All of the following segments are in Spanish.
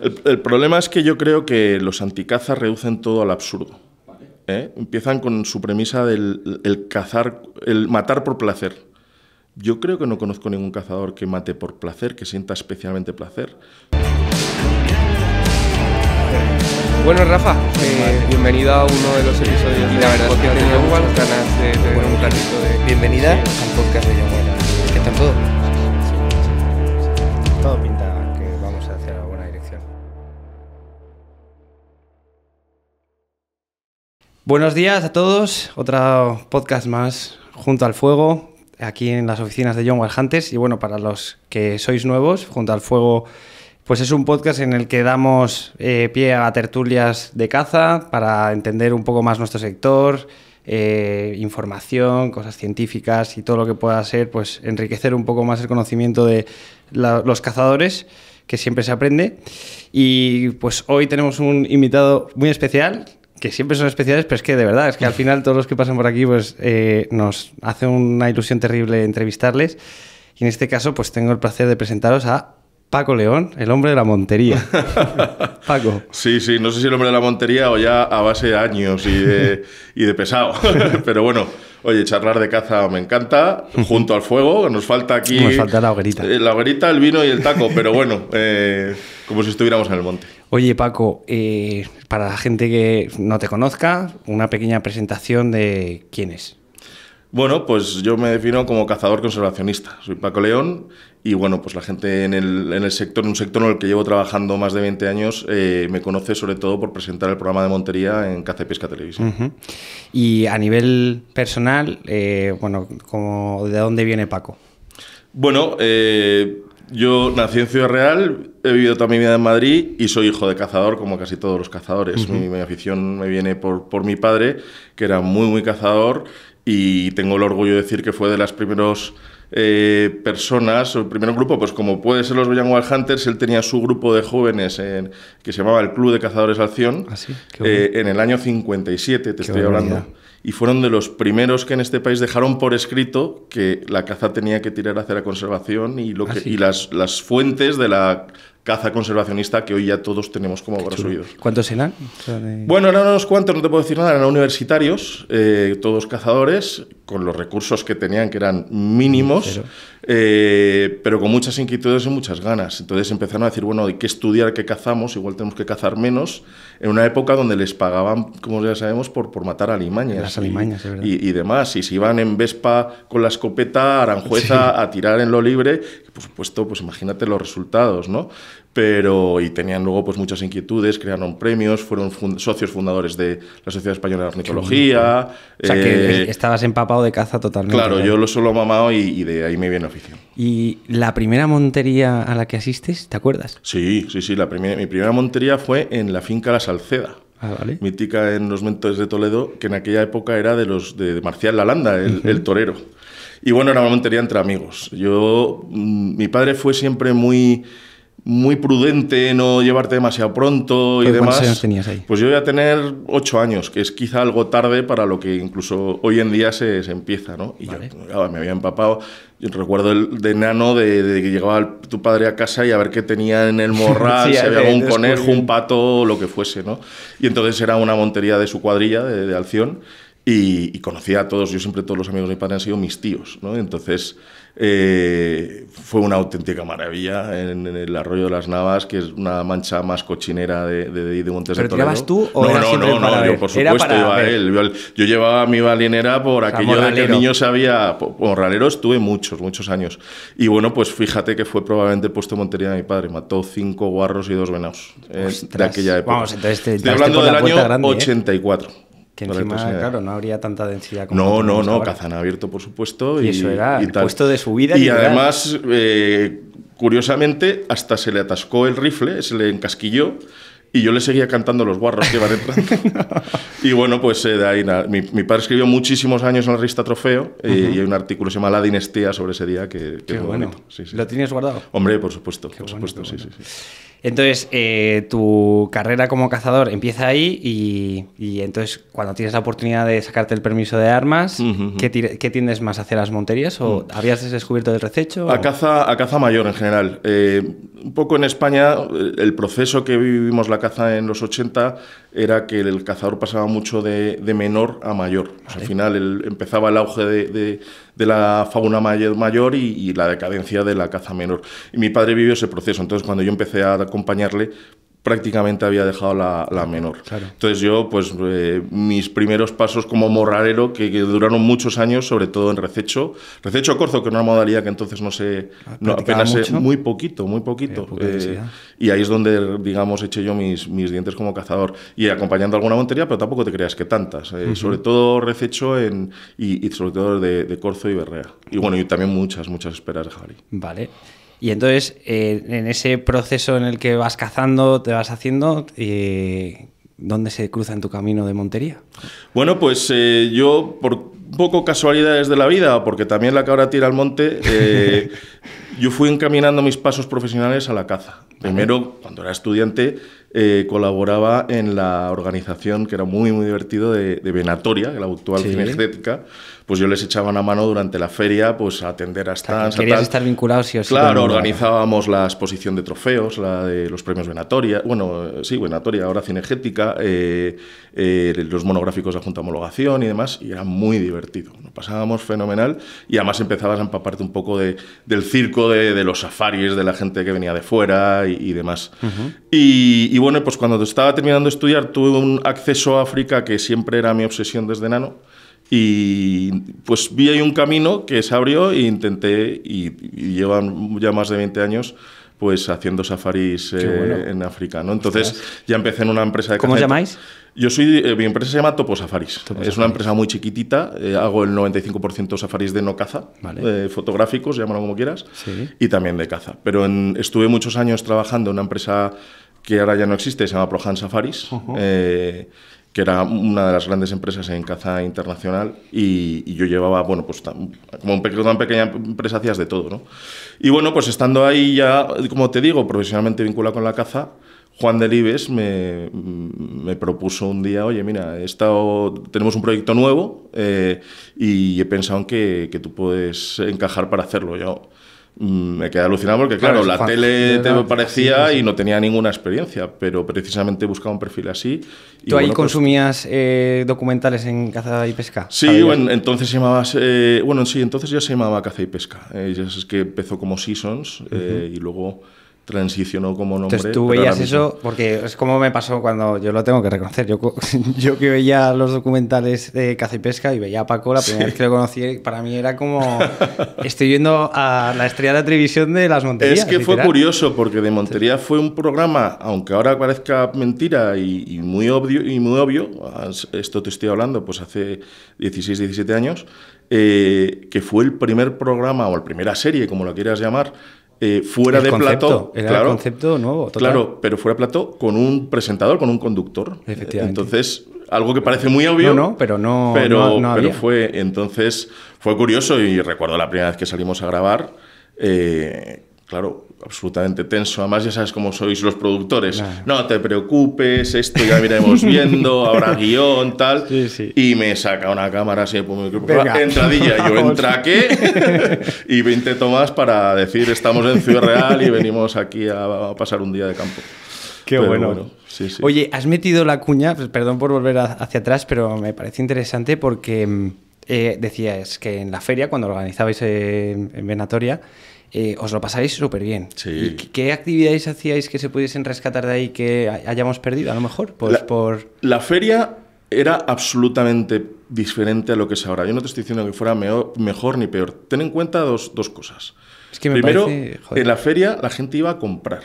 El, problema es que yo creo que los anticazas reducen todo al absurdo. ¿eh? Empiezan con su premisa del cazar, el matar por placer. Yo creo que no conozco ningún cazador que mate por placer, que sienta especialmente placer. Bueno, Rafa, eh, bienvenido a uno de los episodios de la verdad de bueno, un ratito de... Bienvenida al podcast de Yamuela. Es Todo Buenos días a todos, otro podcast más junto al fuego, aquí en las oficinas de John Wild Y bueno, para los que sois nuevos, junto al fuego, pues es un podcast en el que damos eh, pie a tertulias de caza para entender un poco más nuestro sector, eh, información, cosas científicas y todo lo que pueda ser, pues enriquecer un poco más el conocimiento de los cazadores que siempre se aprende. Y pues hoy tenemos un invitado muy especial, que siempre son especiales, pero es que de verdad, es que al final todos los que pasan por aquí, pues eh, nos hace una ilusión terrible entrevistarles. Y en este caso, pues tengo el placer de presentaros a Paco León, el hombre de la montería. Paco. Sí, sí, no sé si el hombre de la montería o ya a base de años y de, y de pesado. pero bueno, oye, charlar de caza me encanta, junto al fuego, nos falta aquí... Nos falta la hoguerita. Eh, la hoguerita, el vino y el taco, pero bueno, eh, como si estuviéramos en el monte. Oye, Paco, eh, para la gente que no te conozca, una pequeña presentación de quién es. Bueno, pues yo me defino como cazador conservacionista. Soy Paco León y bueno, pues la gente en el, sector, en un sector en el que llevo trabajando más de 20 años, eh, me conoce sobre todo por presentar el programa de Montería en Caza y Pesca Televisión. Y a nivel personal, eh, bueno, ¿de dónde viene Paco? Bueno, eh, yo nací en Ciudad Real, he vivido toda mi vida en Madrid y soy hijo de cazador, como casi todos los cazadores. mi, afición me viene por, por mi padre, que era muy, muy cazador y tengo el orgullo de decir que fue de las primeras eh, personas, el primer grupo, pues como puede ser los Bellan Wild Hunters, él tenía su grupo de jóvenes que se llamaba el Club de Cazadores Alción ah, eh, en el año 57, te estoy hablando y fueron de los primeros que en este país dejaron por escrito que la caza tenía que tirar hacia la conservación y, lo ah, que, las fuentes de la caza conservacionista que hoy ya todos tenemos como resolvidos. ¿Cuántos eran? Bueno, eran unos cuantos, no te puedo decir nada, eran universitarios, eh, todos cazadores, con los recursos que tenían, que eran mínimos, eh, pero... con muchas inquietudes y muchas ganas. Entonces empezaron a decir, bueno, hay que estudiar qué cazamos, igual tenemos que cazar menos, en una época donde les pagaban, como ya sabemos, por, por matar alimañas. Las alimañas, y, Y, demás, y si iban en Vespa con la escopeta, Aranjueza, a tirar en lo libre, por supuesto, pues imagínate los resultados, ¿no? pero y tenían luego pues muchas inquietudes, crearon premios, fueron socios fundadores de la Sociedad Española de Ornitología. o sea que eh, estabas empapado de caza totalmente. Claro, ¿eh? yo lo solo mamado y, de ahí me viene oficio. ¿Y la primera montería a la que asistes, te acuerdas? Sí, sí, sí, la primera, mi primera montería fue en la finca La Salceda. Ah, ¿vale? Mítica en los mentores de Toledo, que en aquella época era de los de Marcial Lalanda, el, el torero. Y bueno, era una montería entre amigos. Yo, mm, mi padre fue siempre muy muy prudente, no llevarte demasiado pronto y demás. ¿Cuántos años tenías ahí? Pues yo voy a tener ocho años, que es quizá algo tarde para lo que incluso hoy en día se, empieza, ¿no? Y yo pues, me había empapado. Yo recuerdo el de nano de, que llegaba tu padre a casa y a ver qué tenía en el morral, había algún conejo, un pato, lo que fuese, ¿no? Y entonces era una montería de su cuadrilla, de, Alción, y, y, conocía a todos, yo siempre todos los amigos de mi padre han sido mis tíos, ¿no? Entonces eh, fue una auténtica maravilla en, el arroyo de las Navas, que es una mancha más cochinera de, de, de Montes ¿Pero de Toledo. tú o no, no, no, no, yo por supuesto él. Yo, llevaba mi balinera por aquello de que el niño sabía. raneros estuve muchos, muchos años. Y bueno, pues fíjate que fue probablemente puesto de montería de mi padre. Mató cinco guarros y dos venados eh, de aquella época. hablando del año 84 no pues, eh, claro, no habría tanta densidad como. No, no, no, ahora. abierto, por supuesto. Y, eso era puesto de subida Y, además, eh, curiosamente, hasta se le atascó el rifle, se le encasquilló. Y yo le seguía cantando los guarros que iban entrando. Y bueno, pues eh, de ahí nada. Mi, padre escribió muchísimos años en la revista Trofeo y hay un artículo que se llama La Dinastía sobre ese día que, Qué bueno. Sí, sí. ¿Lo tienes guardado? Hombre, por supuesto. por supuesto, sí, sí, sí. Entonces, eh, tu carrera como cazador empieza ahí y, entonces cuando tienes la oportunidad de sacarte el permiso de armas, ¿qué, tiendes más hacia las monterías? ¿O mm. habías descubierto el rececho? A, caza, a caza mayor en general. Eh, un poco en España, el proceso que vivimos la caza en los 80 era que el cazador pasaba mucho de, menor a mayor. Pues al final empezaba el auge de, de la fauna mayor y, y la decadencia de la caza menor. Y mi padre vivió ese proceso, entonces cuando yo empecé a acompañarle, prácticamente había dejado la, menor. Entonces yo, pues eh, mis primeros pasos como morralero, que, duraron muchos años, sobre todo en rececho, rececho corzo, que es una modalidad que entonces no sé, no, ah, apenas es muy poquito, muy poquito. Eh, eh, y ahí es donde, digamos, eché yo mis, mis dientes como cazador. Y acompañando alguna montería, pero tampoco te creas que tantas. Sobre todo rececho en, y, sobre todo de, de, corzo y berrea. Y bueno, y también muchas, muchas esperas de jabalí. Vale. Y entonces, eh, en ese proceso en el que vas cazando, te vas haciendo, eh, ¿dónde se cruza en tu camino de Montería? Bueno, pues eh, yo, por poco casualidades de la vida, porque también la cabra tira al monte, yo fui encaminando mis pasos profesionales a la caza. Primero, cuando era estudiante, colaboraba en la organización que era muy, muy divertido de, de Venatoria, la actual sí pues yo les echaba una mano durante la feria pues a atender hasta... Claro, querías estar vinculados. sí Claro, organizábamos la exposición de trofeos, la de los premios Venatoria, bueno, eh, sí, Venatoria, ahora Cinegética, eh, eh, los monográficos de la Junta de Homologación y demás, y era muy divertido. Nos pasábamos fenomenal y además empezabas a empaparte un poco del circo, de, los safaris, de la gente que venía de fuera y, demás. y, bueno, pues cuando estaba terminando de estudiar tuve un acceso a África que siempre era mi obsesión desde nano y pues vi ahí un camino que se abrió e intenté, y, llevan ya más de 20 años, pues haciendo safaris eh, en África, ¿no? Entonces ya empecé en una empresa de ¿Cómo llamáis? Yo soy, eh, mi empresa se llama Topo Safaris. es una empresa muy chiquitita, eh, hago el 95% safaris de no caza, fotográficos, llámalo como quieras, y también de caza. Pero estuve muchos años trabajando en una empresa que ahora ya no existe, se llama Prohan Safaris que era una de las grandes empresas en caza internacional y, yo llevaba, bueno, pues como un pequeño, tan pequeña empresa hacías de todo, ¿no? Y bueno, pues estando ahí ya, como te digo, profesionalmente vinculado con la caza, Juan Delibes me, me propuso un día, oye, mira, estado, tenemos un proyecto nuevo eh, y he pensado en que, que, tú puedes encajar para hacerlo. Yo Mm, me quedé alucinado porque, claro, la tele te parecía y no tenía ninguna experiencia, pero precisamente buscaba un perfil así. Y ¿Tú ahí pues consumías eh, documentales en caza y pesca? Sí, bueno, entonces llamabas eh, bueno, sí, entonces ya se llamaba caza y pesca. Eh, es que empezó como Seasons y luego transicionó como nombre. Entonces tú veías eso, porque es como me pasó cuando yo lo tengo que reconocer. Yo, yo que veía los documentales de caza y pesca y veía a Paco, la primera vez que lo conocí, para mí era como estoy viendo a la estrella de la televisión de las Monterías. Es que fue curioso, porque de Montería fue un programa, aunque ahora parezca mentira y, muy obvio, y muy obvio, esto te estoy hablando pues hace 16, 17 años, eh, que fue el primer programa o la primera serie, como lo quieras llamar, eh, fuera de plato, plató. claro, el concepto nuevo. Claro, pero fuera de plató con un presentador, con un conductor. Efectivamente. Entonces, algo que parece muy obvio. No, no pero no. Pero, pero fue. Entonces, fue curioso y recuerdo la primera vez que salimos a grabar. Eh, claro, absolutamente tenso. Además, ya sabes cómo sois los productores. No te preocupes, esto ya iremos viendo, Ahora guión, tal. Y me saca una cámara así, pues, Venga. Ah, entradilla, yo entraqué y 20 tomas para decir estamos en Ciudad Real y venimos aquí a, pasar un día de campo. Qué bueno. Oye, has metido la cuña, pues, perdón por volver hacia atrás, pero me parece interesante porque mm, eh, decías que en la feria, cuando organizabais en Venatoria, eh, os lo pasáis súper bien. qué actividades hacíais que se pudiesen rescatar de ahí que hayamos perdido, a lo mejor? Pues la, por... la feria era absolutamente diferente a lo que es ahora. Yo no te estoy diciendo que fuera mejor ni peor. Ten en cuenta dos, dos cosas. que Primero, en la feria la gente iba a comprar.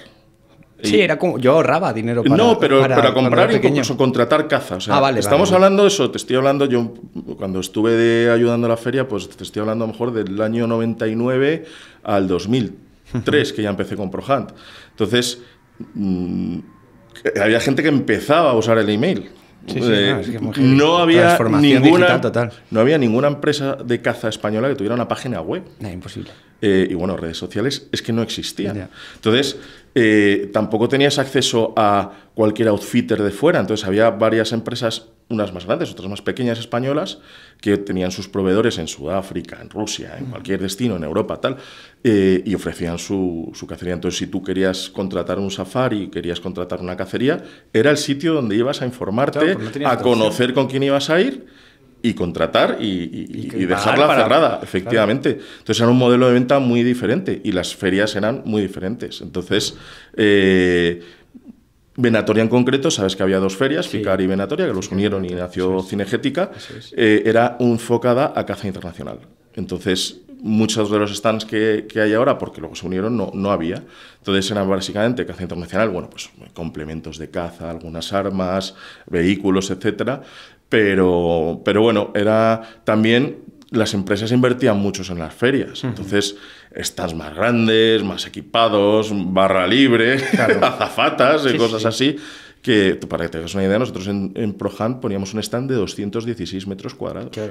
Sí, era como, yo ahorraba dinero para No, pero para, comprar y contratar caza. ah, vale, estamos hablando de eso, te estoy hablando, yo cuando estuve ayudando a la feria, pues te estoy hablando a lo mejor del año 99 al 2003, que ya empecé con ProHunt. Entonces, mm, había gente que empezaba a usar el email. Sí, sí, eh, no, había ninguna total. no había ninguna empresa de caza española que tuviera una página web. imposible. Eh, y bueno, redes sociales es que no existían. Entonces, eh, tampoco tenías acceso a cualquier outfitter de fuera. Entonces había varias empresas, unas más grandes, otras más pequeñas españolas, que tenían sus proveedores en Sudáfrica, en Rusia, en cualquier destino, en Europa, tal, eh, y ofrecían su, su, cacería. Entonces, si tú querías contratar un safari, querías contratar una cacería, era el sitio donde ibas a informarte, a conocer con quién ibas a ir y contratar y, dejarla cerrada, efectivamente. Entonces era un modelo de venta muy diferente y las ferias eran muy diferentes. Entonces, eh, Venatoria en concreto, sabes que había dos ferias, sí. y Venatoria, que los unieron y nació Cinegética, eh, era enfocada a caza internacional. Entonces, muchos de los stands que, hay ahora, porque luego se unieron, no, no había. Entonces eran básicamente caza internacional, bueno, pues complementos de caza, algunas armas, vehículos, etcétera, pero, pero bueno, era también las empresas invertían muchos en las ferias. Entonces, estás más grandes, más equipados, barra libre, azafatas y cosas así. Que para que te hagas una idea, nosotros en, Prohan poníamos un stand de 216 metros cuadrados. Qué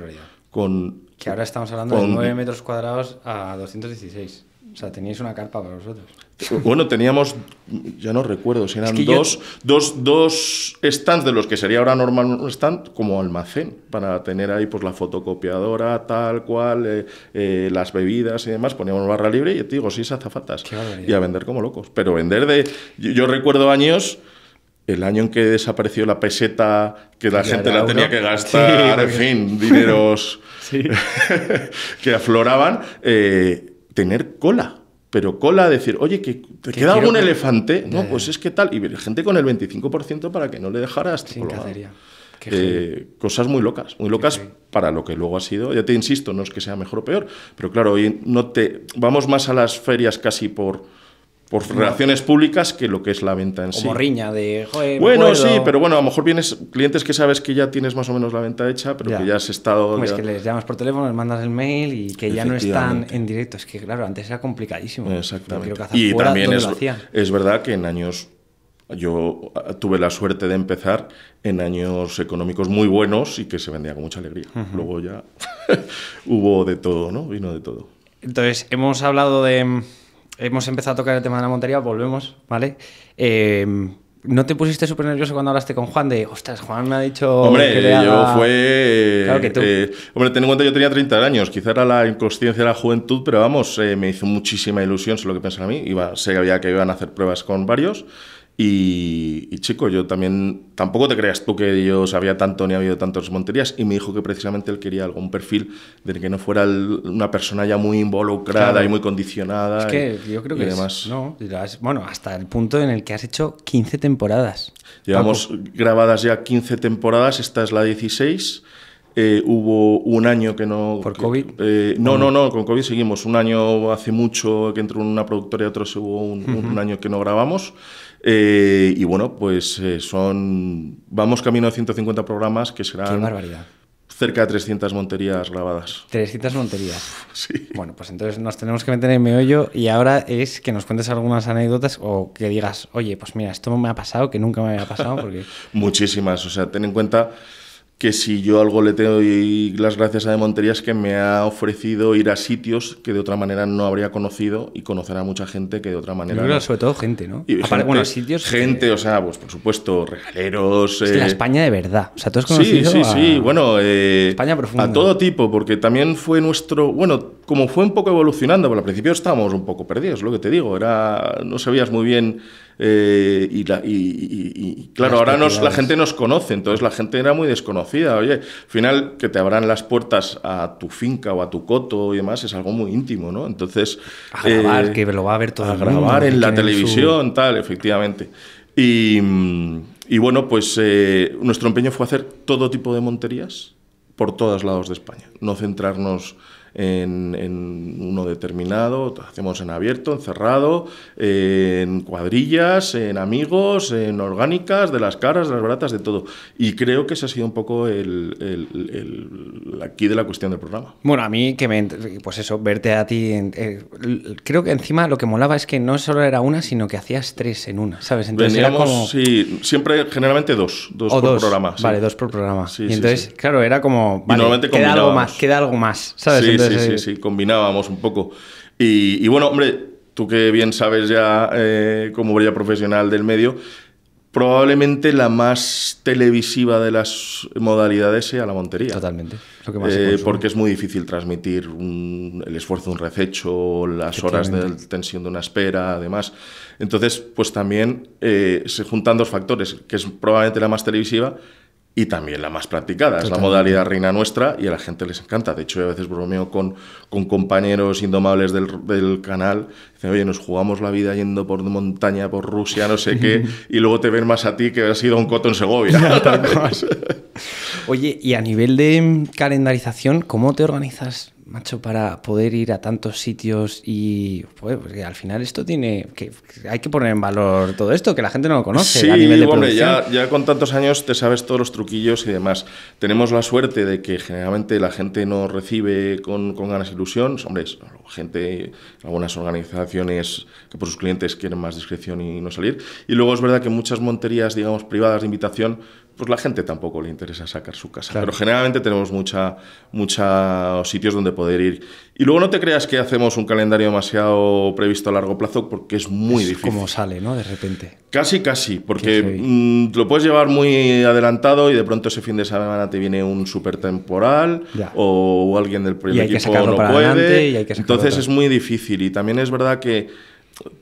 Con, que ahora estamos hablando de 9 metros cuadrados a 216. O sea, teníais una carpa para vosotros. Bueno, teníamos, ya no recuerdo si eran dos, dos, dos, stands de los que sería ahora normal un stand como almacén, para tener ahí pues la fotocopiadora, tal cual, eh, eh, las bebidas y demás. Poníamos barra libre y te digo, sí, azafatas. Y a vender como locos. Pero vender de. Yo, recuerdo años. El año en que desapareció la peseta, que la gente la tenía que gastar, en fin, dineros que afloraban, eh, tener cola pero cola, decir, oye, que te queda algún elefante, no, pues es que tal, y gente con el 25% para que no le dejaras... Eh, cosas muy locas, muy locas para lo que luego ha sido. Ya te insisto, no es que sea mejor o peor, pero claro, hoy no te vamos más a las ferias casi por por relaciones públicas que lo que es la venta en sí. Como riña de... bueno, sí, pero bueno, a lo mejor vienes clientes que sabes que ya tienes más o menos la venta hecha, pero que ya has estado... Pues que les llamas por teléfono, les mandas el mail y que ya no están en directo. Es que claro, antes era complicadísimo. Exactamente. y también es, es verdad que en años... Yo tuve la suerte de empezar en años económicos muy buenos y que se vendía con mucha alegría. Luego ya hubo de todo, ¿no? Vino de todo. Entonces, hemos hablado de hemos empezado a tocar el tema de la montería, volvemos, ¿vale? Em, ¿No te pusiste súper nervioso cuando hablaste con Juan de, ostras, Juan me ha dicho... Hombre, que yo fue... Eh, ten en cuenta, yo tenía 30 años, quizá era la inconsciencia de la juventud, pero vamos, eh, me hizo muchísima ilusión, sé lo que pensan a mí, iba, sé que había que iban a hacer pruebas con varios. Y, chico, yo también, tampoco te creas tú que yo sabía tanto ni ha habido tantas monterías y me dijo que precisamente él quería algún perfil del que no fuera una persona ya muy involucrada y muy condicionada. Es que y, yo creo que además, bueno, hasta el punto en el que has hecho 15 temporadas. Llevamos grabadas ya 15 temporadas, esta es la 16. Eh, hubo un año que no... ¿Por COVID? Eh, no, no, no, con COVID seguimos. Un año hace mucho que entró una productora y otro hubo un, un año que no grabamos. Eh, y bueno, pues eh, son. Vamos camino a 150 programas que serán. ¡Qué barbaridad! Cerca de 300 monterías grabadas. 300 monterías. Sí. Bueno, pues entonces nos tenemos que meter en meollo y ahora es que nos cuentes algunas anécdotas o que digas, oye, pues mira, esto me ha pasado, que nunca me había pasado. Porque... Muchísimas. O sea, ten en cuenta que si yo algo le tengo y las gracias a De Montería es que me ha ofrecido ir a sitios que de otra manera no habría conocido y conocer a mucha gente que de otra manera. sobre todo gente, ¿no? bueno, sitios. Gente, o sea, pues por supuesto, regaleros. Es la eh, España de verdad. O sea, tú has conocido. Sí, sí, sí. Bueno, eh, España profunda. A todo tipo, porque también fue nuestro. Bueno, como fue un poco evolucionando, pero al principio estábamos un poco perdidos, lo que te digo. Era. No sabías muy bien eh, y, claro, ahora la gente nos conoce, entonces la gente era muy desconocida. Oye, al final que te abran las puertas a tu finca o a tu coto y demás es algo muy íntimo, ¿no? Entonces. A eh, que lo va a ver todo. grabar en la televisión, tal, efectivamente. Y, mm, bueno, pues eh, nuestro empeño fue hacer todo tipo de monterías por todos lados de España, no centrarnos en, uno determinado, hacemos en abierto, en cerrado, en cuadrillas, en amigos, en orgánicas, de las caras, de las baratas, de todo. Y creo que ese ha sido un poco el, aquí de la cuestión del programa. Bueno, a mí que me... Pues eso, verte a ti... Eh, creo que encima lo que molaba es que no solo era una, sino que hacías tres en una, ¿sabes? Entonces como... Sí, siempre, generalmente dos, dos por programa. Vale, dos por programa. y entonces, claro, era como... Vale, queda algo más, queda algo más, ¿sabes? sí, sí, sí, combinábamos un poco. Y, bueno, hombre, tú que bien sabes ya eh, como brilla profesional del medio, probablemente la más televisiva de las modalidades sea la montería. Totalmente. Eh, porque es muy difícil transmitir el esfuerzo de un rececho, las horas de tensión de una espera, además. Entonces, pues también eh, se juntan dos factores, que es probablemente la más televisiva y también la más practicada. Es la modalidad reina nuestra y a la gente les encanta. De hecho, a veces bromeo con, con compañeros indomables del, del canal. Dicen, oye, nos jugamos la vida yendo por montaña, por Rusia, no sé qué, y luego te ven más a ti que has ido un coto en Segovia. oye, y a nivel de mm, calendarización, ¿cómo te organizas macho, para poder ir a tantos sitios y pues, al final esto tiene que hay que poner en valor todo esto que la gente no lo conoce a nivel de hombre, ya, con tantos años te sabes todos los truquillos y demás. Tenemos la suerte de que generalmente la gente no recibe con, con ganas ilusión, hombre, gente, algunas organizaciones que por sus clientes quieren más discreción y no salir. Y luego es verdad que muchas monterías, digamos, privadas de invitación pues la gente tampoco le interesa sacar su casa. Pero generalmente tenemos mucha, muchos sitios donde poder ir. Y luego no te creas que hacemos un calendario demasiado previsto a largo plazo porque es muy difícil. Como sale, ¿no? De repente. Casi, casi, porque mm, lo puedes llevar muy adelantado y de pronto ese fin de semana te viene un super temporal o, alguien del primer equipo no puede. Entonces es muy difícil y también es verdad que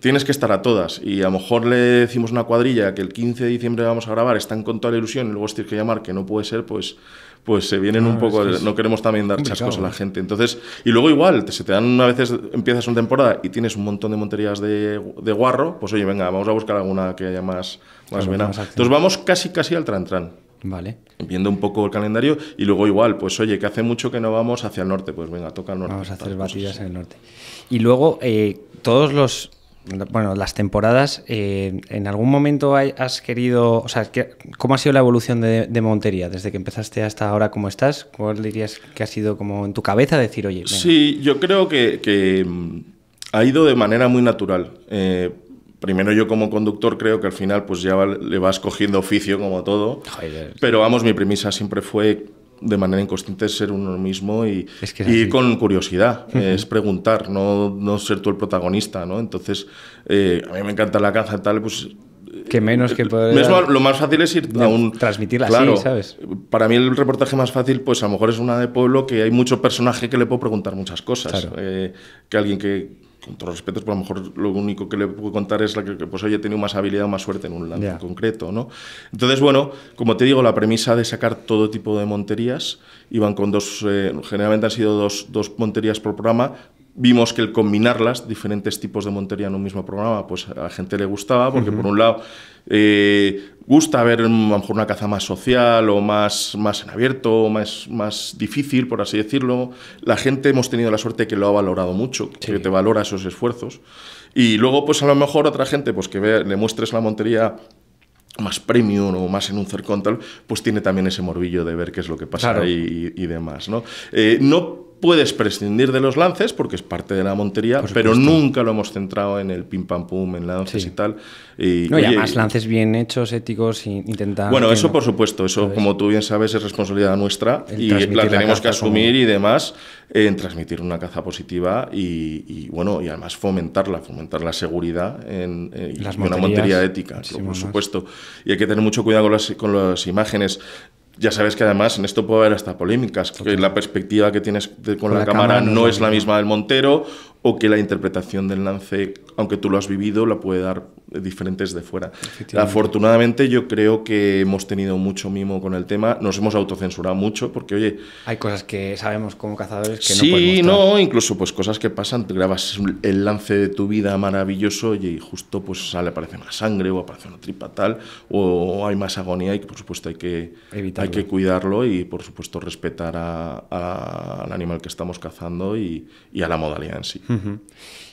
tienes que estar a todas. Y a lo mejor le decimos una cuadrilla que el 15 de diciembre vamos a grabar, están con toda la ilusión y luego tienes que llamar que no puede ser, pues pues se vienen ah, un poco, no queremos también dar chascos a la gente. Entonces, y luego igual, se te dan una veces, empiezas una temporada y tienes un montón de monterías de, guarro, pues oye, venga, vamos a buscar alguna que haya más, más, Entonces vamos casi, casi al tran-tran. Vale. Viendo un poco el calendario y luego igual, pues oye, que hace mucho que no vamos hacia el norte, pues venga, toca el norte. Vamos a hacer pues batidas en el norte. Y luego, eh, todos los bueno, las temporadas, eh, ¿en algún momento has querido, o sea, cómo ha sido la evolución de, Montería desde que empezaste hasta ahora cómo estás? ¿Cuál dirías que ha sido como en tu cabeza decir, oye? Sí, yo creo que, mm, ha ido de manera muy natural. Eh, primero yo como conductor creo que al final pues ya le vas cogiendo oficio como todo, pero vamos, mi premisa siempre fue de manera inconsciente ser uno mismo y, con curiosidad, es preguntar, no, no, ser tú el protagonista, ¿no? Entonces, eh, a mí me encanta la caza y tal, pues... Que menos eh, que poder... lo más fácil es ir a un... Transmitirla así, ¿sabes? Para mí el reportaje más fácil, pues a lo mejor es una de pueblo que hay mucho personaje que le puedo preguntar muchas cosas. Claro. Eh, que alguien que, con todos los respetos, a lo mejor lo único que le puedo contar es la que, pues, hoy tenido más habilidad o más suerte en un lance concreto, ¿no? Entonces, bueno, como te digo, la premisa de sacar todo tipo de monterías, iban con dos, eh, generalmente han sido dos, dos monterías por programa, vimos que el combinarlas, diferentes tipos de montería en un mismo programa, pues a la gente le gustaba, porque por un lado eh, gusta ver mm, a lo mejor una caza más social o más, más en abierto, más, más difícil, por así decirlo. La gente hemos tenido la suerte que lo ha valorado mucho, que te valora esos esfuerzos. Y luego, pues a lo mejor otra gente, pues que le muestres la montería más premium o más en un cercón, tal, pues tiene también ese morbillo de ver qué es lo que pasa y, demás. ¿no? Eh, no Puedes prescindir de los lances porque es parte de la montería, pero nunca lo hemos centrado en el pim pam pum, en lances y tal. Y, no, y además lances bien hechos, éticos, intentar. Bueno, eso por supuesto, eso como tú bien sabes es responsabilidad nuestra y la tenemos que asumir y demás en transmitir una caza positiva y, bueno, y además fomentarla, fomentar la seguridad en, eh, una montería ética, por supuesto. Y hay que tener mucho cuidado con las, con las imágenes ya sabes que además en esto puede haber hasta polémicas, que la perspectiva que tienes con, la, cámara, no es la misma del Montero o que la interpretación del lance, aunque tú lo has vivido, la puede dar diferentes de fuera. Afortunadamente yo creo que hemos tenido mucho mimo con el tema, nos hemos autocensurado mucho porque, oye... Hay cosas que sabemos como cazadores que sí, no Sí, no, incluso pues cosas que pasan, grabas el lance de tu vida maravilloso y justo pues sale, aparece más sangre o aparece una tripa tal, o hay más agonía y por supuesto hay que, hay que cuidarlo y por supuesto respetar al animal que estamos cazando y, a la modalidad en sí. Hmm.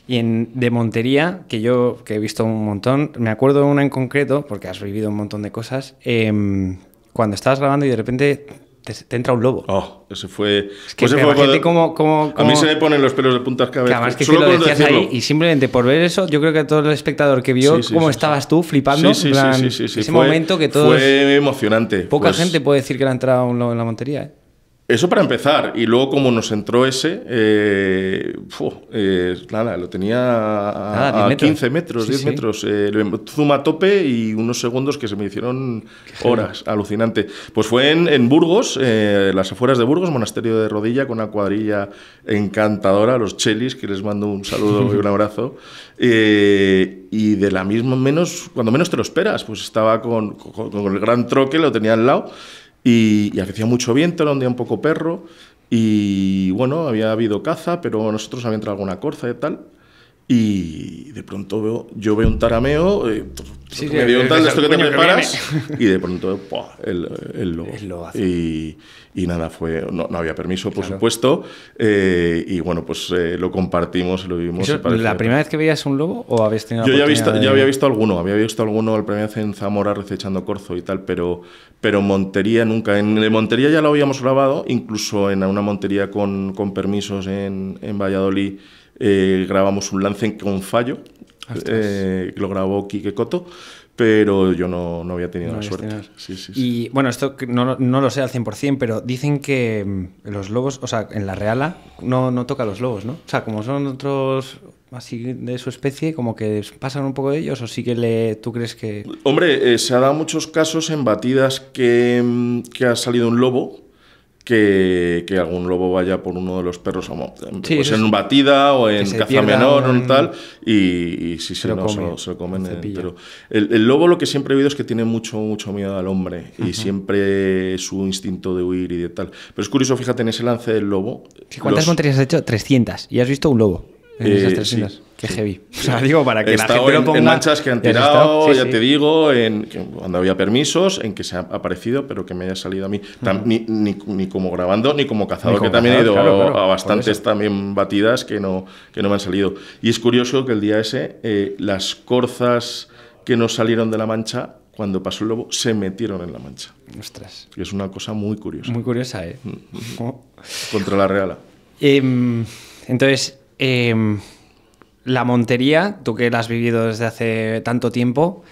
Y en, de Montería, que yo que he visto un montón, me acuerdo de una en concreto, porque has vivido un montón de cosas, em, cuando estabas grabando y de repente te, entra un lobo. Oh, ese fue. que pues como, A mí se me ponen los pelos de puntas cabeza. que lo decías y simplemente por ver eso, yo creo que todo el espectador que vio cómo estabas tú flipando, ese momento que todo. Fue emocionante. Poca pues gente puede decir que le ha entrado un lobo en la montería, ¿eh? Eso para empezar. Y luego, como nos entró ese, eh, eh, lo tenía a, 15 ah, metros, 10 metros. Eh, zoom a tope y unos segundos que se me hicieron horas. Alucinante. Pues fue en, Burgos, eh, las afueras de Burgos, monasterio de Rodilla, con una cuadrilla encantadora, los chelis, que les mando un saludo y un abrazo. y de la misma, menos, cuando menos te lo esperas, pues estaba con, con el gran troque, lo tenía al lado. Y, hacía mucho viento, era un un poco perro. Y bueno, había habido caza, pero nosotros había entrado alguna corza y tal y de pronto veo, yo veo un tarameo, eh, me dio esto que te preparas, y de pronto El, lobo. y, nada, fue no, había permiso, por supuesto, eh, y bueno, pues eh, lo compartimos, lo vimos ¿La primera vez que veías un lobo o habías tenido Yo ya, visto, ya, había visto alguno, había visto alguno el primera vez en Zamora recechando corzo y tal, pero, pero Montería nunca. En Montería ya lo habíamos grabado, incluso en una Montería con, con permisos en, en Valladolid eh, grabamos un lance con fallo, eh, lo grabó Quique Coto, pero yo no, había tenido la suerte. Y bueno, esto no, no, lo sé al 100%, pero dicen que mm, los lobos, o sea, en la reala no, no toca a los lobos, ¿no? O sea, como son otros así de su especie, como que pasan un poco de ellos, o sí que le, tú crees que... Hombre, eh, se ha dado muchos casos en batidas que, mm, que ha salido un lobo, que, que, algún lobo vaya por uno de los perros pues o en batida o en caza menor o tal y, si se, come, se, lo, comen El, lobo lo que siempre he oído es que tiene mucho, mucho miedo al hombre y siempre su instinto de huir y de tal. Pero es curioso, fíjate, en ese lance del lobo... ¿Cuántas los... has hecho? 300 y has visto un lobo en esas 300. Eh, Qué heavy. O sea, digo, para que la gente en, lo en manchas que han tirado, ya te digo, cuando había permisos, en que se ha aparecido, pero que me haya salido a mí. Mm. ni, como grabando, ni como cazador, que también he ido a bastantes también batidas que no, que no me han salido. Y es curioso que el día ese, eh, las corzas que no salieron de la mancha, cuando pasó el lobo, se metieron en la mancha. Ostras. es una cosa muy curiosa. Muy curiosa, ¿eh? Mm. Contra la Reala. Em, entonces. Em, la montería, tú que la has vivido desde hace tanto tiempo,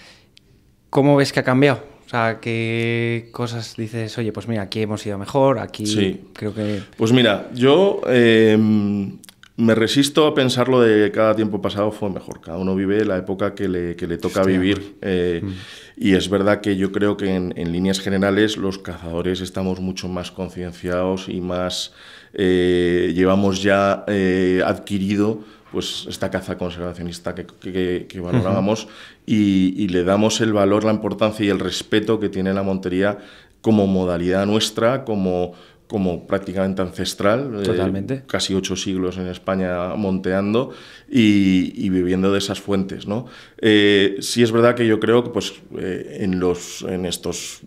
¿cómo ves que ha cambiado? O sea, ¿qué cosas dices? Oye, pues mira, aquí hemos ido mejor, aquí creo que... Pues mira, yo em, me resisto a pensar lo de que cada tiempo pasado fue mejor. Cada uno vive la época que le, toca vivir. Pues, eh, mm. Y es verdad que yo creo que en, líneas generales los cazadores estamos mucho más concienciados y más... Eh, llevamos ya eh, adquirido pues esta caza conservacionista que, valorábamos y, le damos el valor, la importancia y el respeto que tiene la montería como modalidad nuestra, como, como prácticamente ancestral, eh, casi ocho siglos en España monteando y, viviendo de esas fuentes. ¿no? Eh, sí es verdad que yo creo que pues, eh, en, los, en estos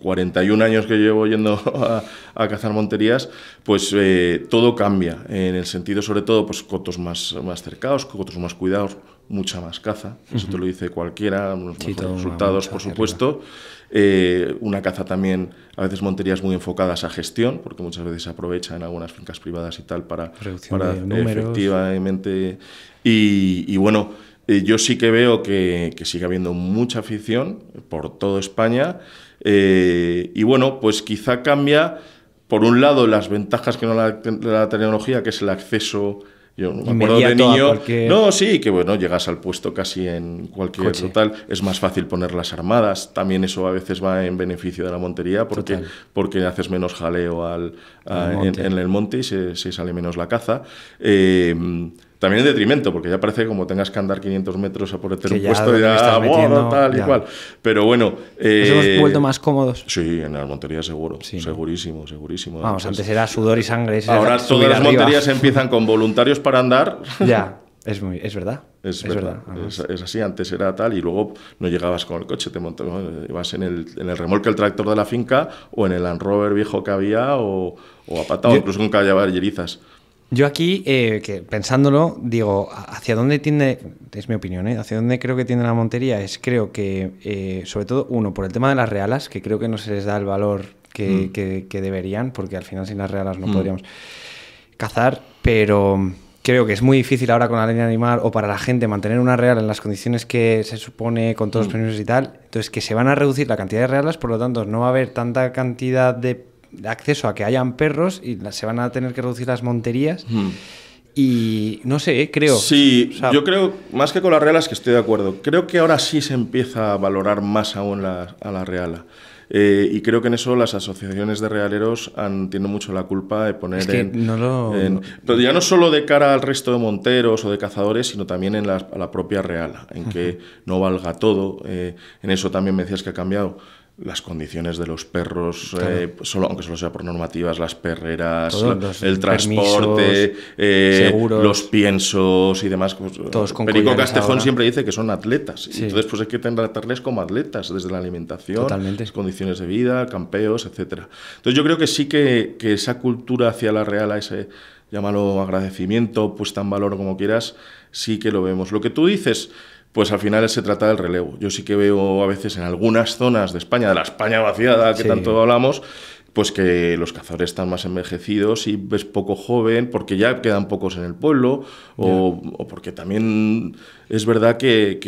41 años que llevo yendo a, cazar monterías, pues todo cambia, en el sentido sobre todo pues cotos más, más cercados, cotos más cuidados, mucha más caza, eso te lo dice cualquiera, unos resultados por supuesto. Eh, una caza también, a veces monterías muy enfocadas a gestión, porque muchas veces se aprovecha en algunas fincas privadas y tal para, efectivamente. Y, bueno, eh, yo sí que veo que, sigue habiendo mucha afición por toda España. Eh, y bueno, pues quizá cambia, por un lado, las ventajas que no la tecnología, que es el acceso yo me acuerdo de niño. No, sí, que bueno, llegas al puesto casi en cualquier total. Es más fácil poner las armadas. También eso a veces va en beneficio de la montería porque, porque haces menos jaleo al, en, el monte y se, sale menos la caza. Eh, también en detrimento, porque ya parece como tengas que andar 500 metros a por el un puesto, ya, bueno, tal cual. Pero bueno. Nos hemos eh, vuelto más cómodos. Sí, en las monterías seguro. Segurísimo, segurísimo. Vamos, antes era sudor y sangre. Ahora todas las monterías empiezan con voluntarios para andar. Ya. Es, muy, es verdad. Es, verdad. Es, así, antes era tal y luego no llegabas con el coche, te montabas, ibas en el, en el remolque, el tractor de la finca o en el Land Rover viejo que había o, apatado, a pata, o incluso con yo aquí, eh, que pensándolo, digo, ¿hacia dónde tiende, es mi opinión, ¿eh? ¿hacia dónde creo que tiende la montería? Es creo que, eh, sobre todo, uno, por el tema de las realas, que creo que no se les da el valor que, mm. deberían, porque al final sin las realas no mm. podríamos cazar, pero creo que es muy difícil ahora con la línea animal o para la gente mantener una real en las condiciones que se supone con todos los mm. premios y tal. Entonces, que se van a reducir la cantidad de realas, por lo tanto, no va a haber tanta cantidad de acceso a que hayan perros y se van a tener que reducir las monterías. Y no sé, eh, creo. Sí, yo creo, más que con las realas que estoy de acuerdo. Creo que ahora sí se empieza a valorar más aún a la reala. Eh, y creo que en eso las asociaciones de realeros han, tenido mucho la culpa de poner en, Pero ya no solo de cara al resto de monteros o de cazadores, sino también en la, propia reala, en que no valga todo. Eh, en eso también me decías que ha cambiado las condiciones de los perros, eh, solo, aunque solo sea por normativas, las perreras, el transporte, eh, los piensos y demás. Pues, todos con Perico Castejón siempre dice que son atletas. entonces, pues hay que tratarles como atletas, desde la alimentación, condiciones de vida, campeos, etcétera. Entonces, yo creo que sí que, que esa cultura hacia la real, a ese llámalo agradecimiento, puesta en valor como quieras, sí que lo vemos. Lo que tú dices pues al final se trata del relevo. Yo sí que veo a veces en algunas zonas de España, de la España vaciada que tanto hablamos, pues que los cazadores están más envejecidos y ves poco joven porque ya quedan pocos en el pueblo o, porque también es verdad que,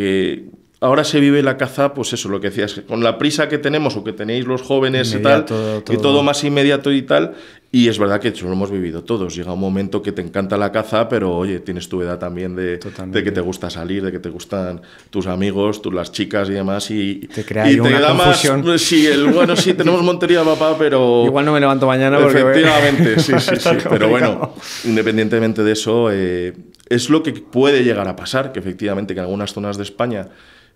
ahora se vive la caza, pues eso, lo que decías, con la prisa que tenemos o que tenéis los jóvenes y tal, y todo más inmediato y tal. Y es verdad que eso lo hemos vivido todos. Llega un momento que te encanta la caza, pero oye, tienes tu edad también de, que te gusta salir, de que te gustan tus amigos, tus las chicas y demás. Y te crea una da confusión. Más, pues, sí, el, bueno, sí, tenemos Montería, papá, pero. Igual no me levanto mañana porque. Efectivamente, sí, sí, sí. Pero bueno, independientemente de eso, eh, es lo que puede llegar a pasar, que efectivamente que en algunas zonas de España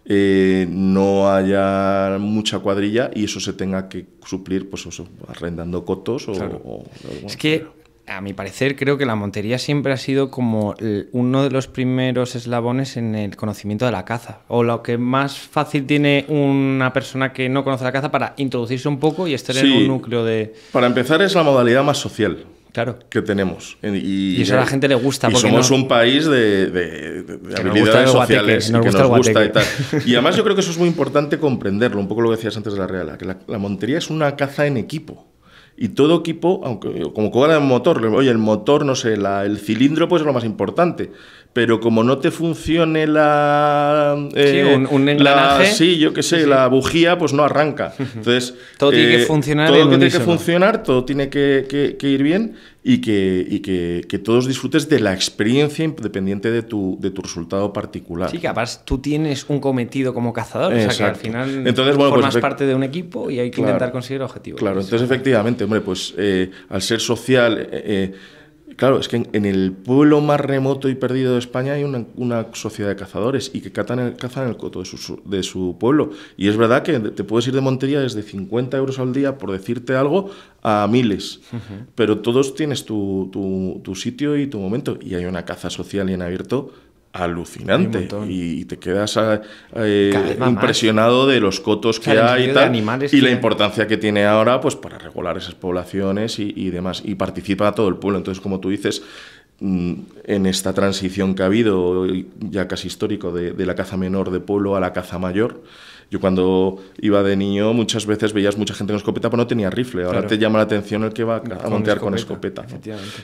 eh, no haya mucha cuadrilla y eso se tenga que suplir pues arrendando cotos o, es que a mi parecer creo que la montería siempre ha sido como uno de los primeros eslabones en el conocimiento de la caza o lo que más fácil tiene una persona que no conoce la caza para introducirse un poco y estar en un núcleo de para empezar es la modalidad más social claro. que tenemos. Y, a la gente le gusta. somos un país de, habilidades sociales nos, y tal. Y además yo creo que eso es muy importante comprenderlo, un poco lo que decías antes de la Reala, que la, montería es una caza en equipo. Y todo equipo, aunque como cobra el motor, oye, el motor, no sé, el cilindro pues es lo más importante pero como no te funcione la. Eh, sí, un, sí, yo qué sé, la bujía, pues no arranca. Entonces. todo tiene que eh, funcionar. Todo tiene que funcionar, todo tiene que, ir bien y, que, que, todos disfrutes de la experiencia independiente de tu, de tu resultado particular. Sí, capaz tú tienes un cometido como cazador, o sea que al final entonces, pues formas parte de un equipo y hay que intentar conseguir objetivos. Claro, entonces efectivamente, hombre, pues eh, al ser social Claro, es que en, el pueblo más remoto y perdido de España hay una, sociedad de cazadores y que catan el, cazan el coto de su, pueblo. Y es verdad que te puedes ir de Montería desde 50 euros al día, por decirte algo, a miles. Pero todos tienes tu, tu sitio y tu momento. Y hay una caza social y en abierto alucinante y, te quedas ah, eh, impresionado de los cotos que hay y, y la importancia que tiene ahora pues para regular esas poblaciones y, demás y participa todo el pueblo entonces como tú dices mm, en esta transición que ha habido ya casi histórico de, de la caza menor de pueblo a la caza mayor yo cuando iba de niño muchas veces veías mucha gente con escopeta, pero no tenía rifle. Ahora te llama la atención el que va a montear con escopeta.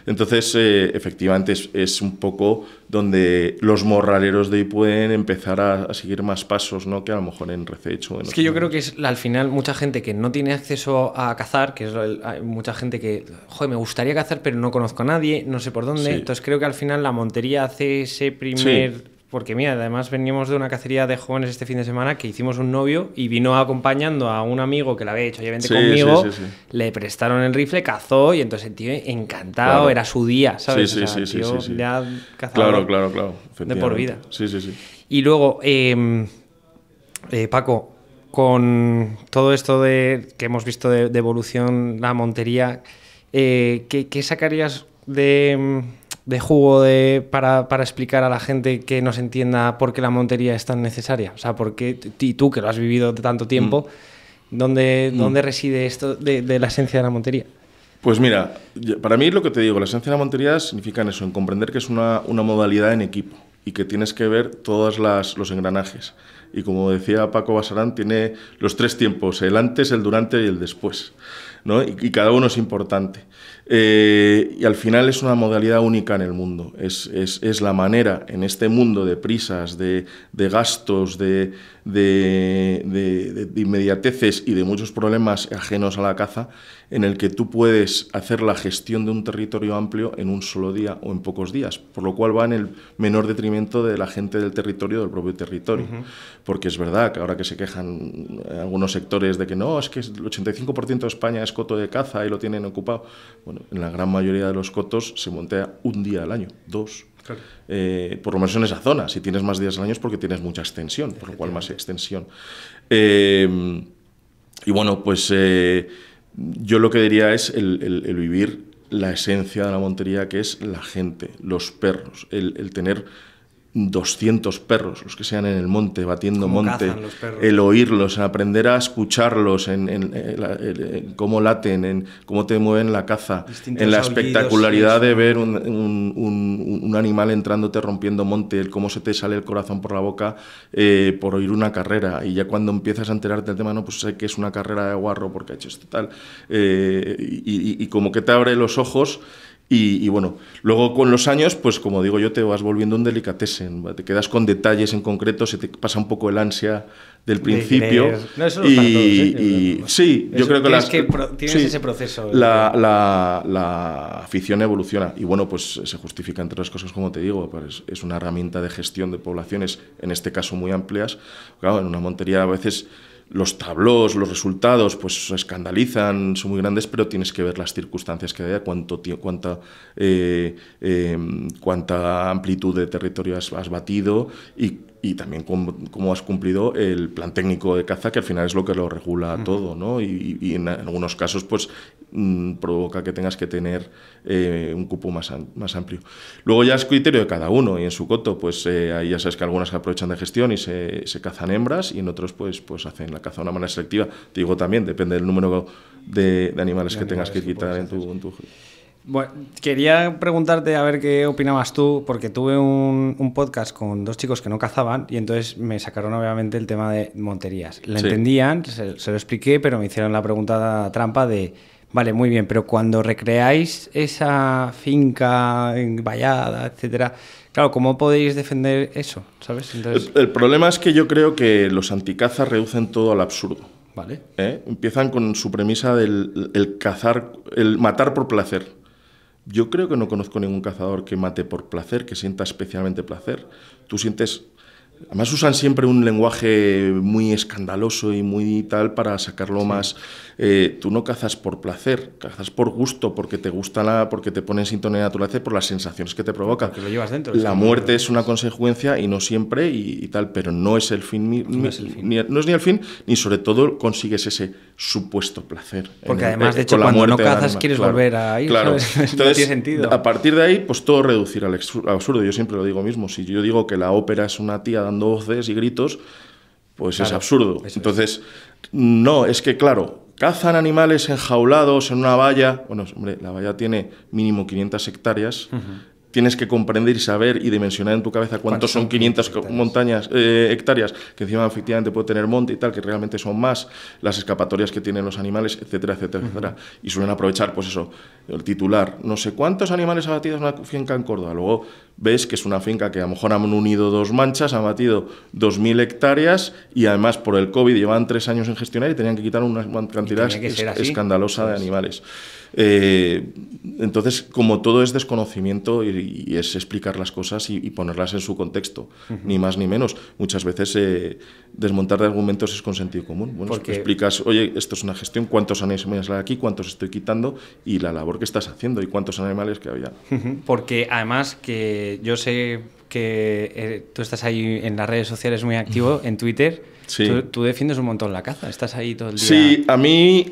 Entonces, eh, efectivamente, es, un poco donde los morraleros de ahí pueden empezar a, seguir más pasos, ¿no? Que a lo mejor en Rececho. es que yo creo que es, al final mucha gente que no tiene acceso a cazar, que es mucha gente que, joder, me gustaría cazar, pero no conozco a nadie, no sé por dónde. Entonces creo que al final la montería hace ese primer porque mira, además veníamos de una cacería de jóvenes este fin de semana que hicimos un novio y vino acompañando a un amigo que la había hecho ya conmigo, le prestaron el rifle, cazó y entonces el tío encantado, era su día, ¿sabes? Sí, sí, sí, tío ya Claro, claro, claro. De por vida. Sí, sí, sí. Y luego, em, eh, Paco, con todo esto de, que hemos visto de, evolución, la montería, eh, ¿qué, ¿qué sacarías de em, de jugo para, explicar a la gente que nos entienda por qué la montería es tan necesaria? O sea, porque y tú que lo has vivido tanto tiempo, mm. Mm. ¿dónde, reside esto de, la esencia de la montería? Pues mira, para mí lo que te digo, la esencia de la montería significa en eso, en comprender que es una, modalidad en equipo y que tienes que ver todos los engranajes. Y como decía Paco Basarán, tiene los tres tiempos, el antes, el durante y el después. y, cada uno es importante. Eh, y al final es una modalidad única en el mundo. Es, es, es la manera en este mundo de prisas, de, de gastos, de, de, de, inmediateces y de muchos problemas ajenos a la caza, en el que tú puedes hacer la gestión de un territorio amplio en un solo día o en pocos días, por lo cual va en el menor detrimento de la gente del territorio, del propio territorio. Porque es verdad que ahora que se quejan algunos sectores de que no, es que el 85% de España es coto de caza y lo tienen ocupado. Bueno, en la gran mayoría de los cotos se montea un día al año, dos. Eh, por lo menos en esa zona. Si tienes más días al año es porque tienes mucha extensión, por lo cual más extensión. Eh, y bueno, pues eh, yo lo que diría es el, vivir la esencia de la montería, que es la gente, los perros, el tener 200 perros, los que sean en el monte, batiendo monte, el oírlos, aprender a escucharlos, en, cómo laten, en cómo te mueven la caza, en la espectacularidad de ver un, animal entrándote rompiendo monte, el cómo se te sale el corazón por la boca eh, por oír una carrera. Y ya cuando empiezas a enterarte del tema, no, pues sé que es una carrera de guarro porque ha hecho esto tal. Eh, y, y como que te abre los ojos. Y, bueno, luego con los años, pues como digo yo, te vas volviendo un delicatessen, te quedas con detalles en concreto, se te pasa un poco el ansia del principio. no, eso y, ¿eh? sí, yo creo que, las, que tienes ese proceso. ¿eh? La, afición evoluciona y bueno, pues se justifica entre otras cosas, como te digo, pues es una herramienta de gestión de poblaciones, en este caso muy amplias. Claro, en una montería a veces los tablos, los resultados, pues escandalizan, son muy grandes, pero tienes que ver las circunstancias que haya, cuánto, cuánta, eh, em, cuánta amplitud de territorio has, batido y, también cómo, has cumplido el plan técnico de caza, que al final es lo que lo regula todo, ¿no? y, en algunos casos, pues Mm, provoca que tengas que tener eh, un cupo más, más amplio. Luego ya es criterio de cada uno y en su coto, pues eh, ahí ya sabes que algunas aprovechan de gestión y se, cazan hembras y en otros pues, pues hacen la caza de una manera selectiva. Te digo también, depende del número de, animales que tengas que, quitar en tu, Bueno, quería preguntarte a ver qué opinabas tú, porque tuve un, podcast con dos chicos que no cazaban y entonces me sacaron obviamente el tema de monterías. Lo entendían, se, lo expliqué, pero me hicieron la pregunta trampa de Vale, muy bien, pero cuando recreáis esa finca vallada, etcétera, claro, ¿cómo podéis defender eso? ¿Sabes? El, problema es que yo creo que los anticazas reducen todo al absurdo. Vale. ¿Eh? Empiezan con su premisa del cazar, el matar por placer. Yo creo que no conozco ningún cazador que mate por placer, que sienta especialmente placer. Tú sientes Además usan siempre un lenguaje muy escandaloso y muy tal para sacarlo más eh, tú no cazas por placer, cazas por gusto, porque te gusta la, porque te pone en sintonía de la naturaleza por las sensaciones que te provocan Que lo llevas dentro. La muerte es una consecuencia y no siempre y, tal, pero no es el fin, ni, no, es Ni, el fin, ni sobre todo consigues ese supuesto placer. Porque además, eh, de hecho, cuando no cazas quieres volver a ir, claro. Entonces, A partir de ahí, pues todo reducir al absurdo. Yo siempre lo digo mismo. Si yo digo que la ópera es una tía dando voces y gritos, pues es absurdo. Entonces, no, es que claro, cazan animales enjaulados en una valla, bueno, hombre, la valla tiene mínimo 500 hectáreas, tienes que comprender y saber y dimensionar en tu cabeza cuántos, son 500 montañas, eh, hectáreas, que encima efectivamente puede tener monte y tal, que realmente son más las escapatorias que tienen los animales, etcétera, etcétera, etcétera. Y suelen aprovechar, pues eso, el titular, no sé cuántos animales ha batido una finca en Córdoba. Luego ves que es una finca que a lo mejor han unido dos manchas, han batido 2.000 hectáreas y además por el COVID llevan tres años en gestionar y tenían que quitar una cantidad escandalosa de pues animales. Eh, entonces, como todo es desconocimiento y, es explicar las cosas y, ponerlas en su contexto, ni más ni menos. Muchas veces eh, desmontar de argumentos es con sentido común. Bueno, Porque... explicas, oye, esto es una gestión, cuántos animales hay aquí, cuántos estoy quitando y la labor que estás haciendo y cuántos animales que había. Porque además que yo sé que eh, tú estás ahí en las redes sociales muy activo, en Twitter. Tú, defiendes un montón la caza, estás ahí todo el día. Sí, a mí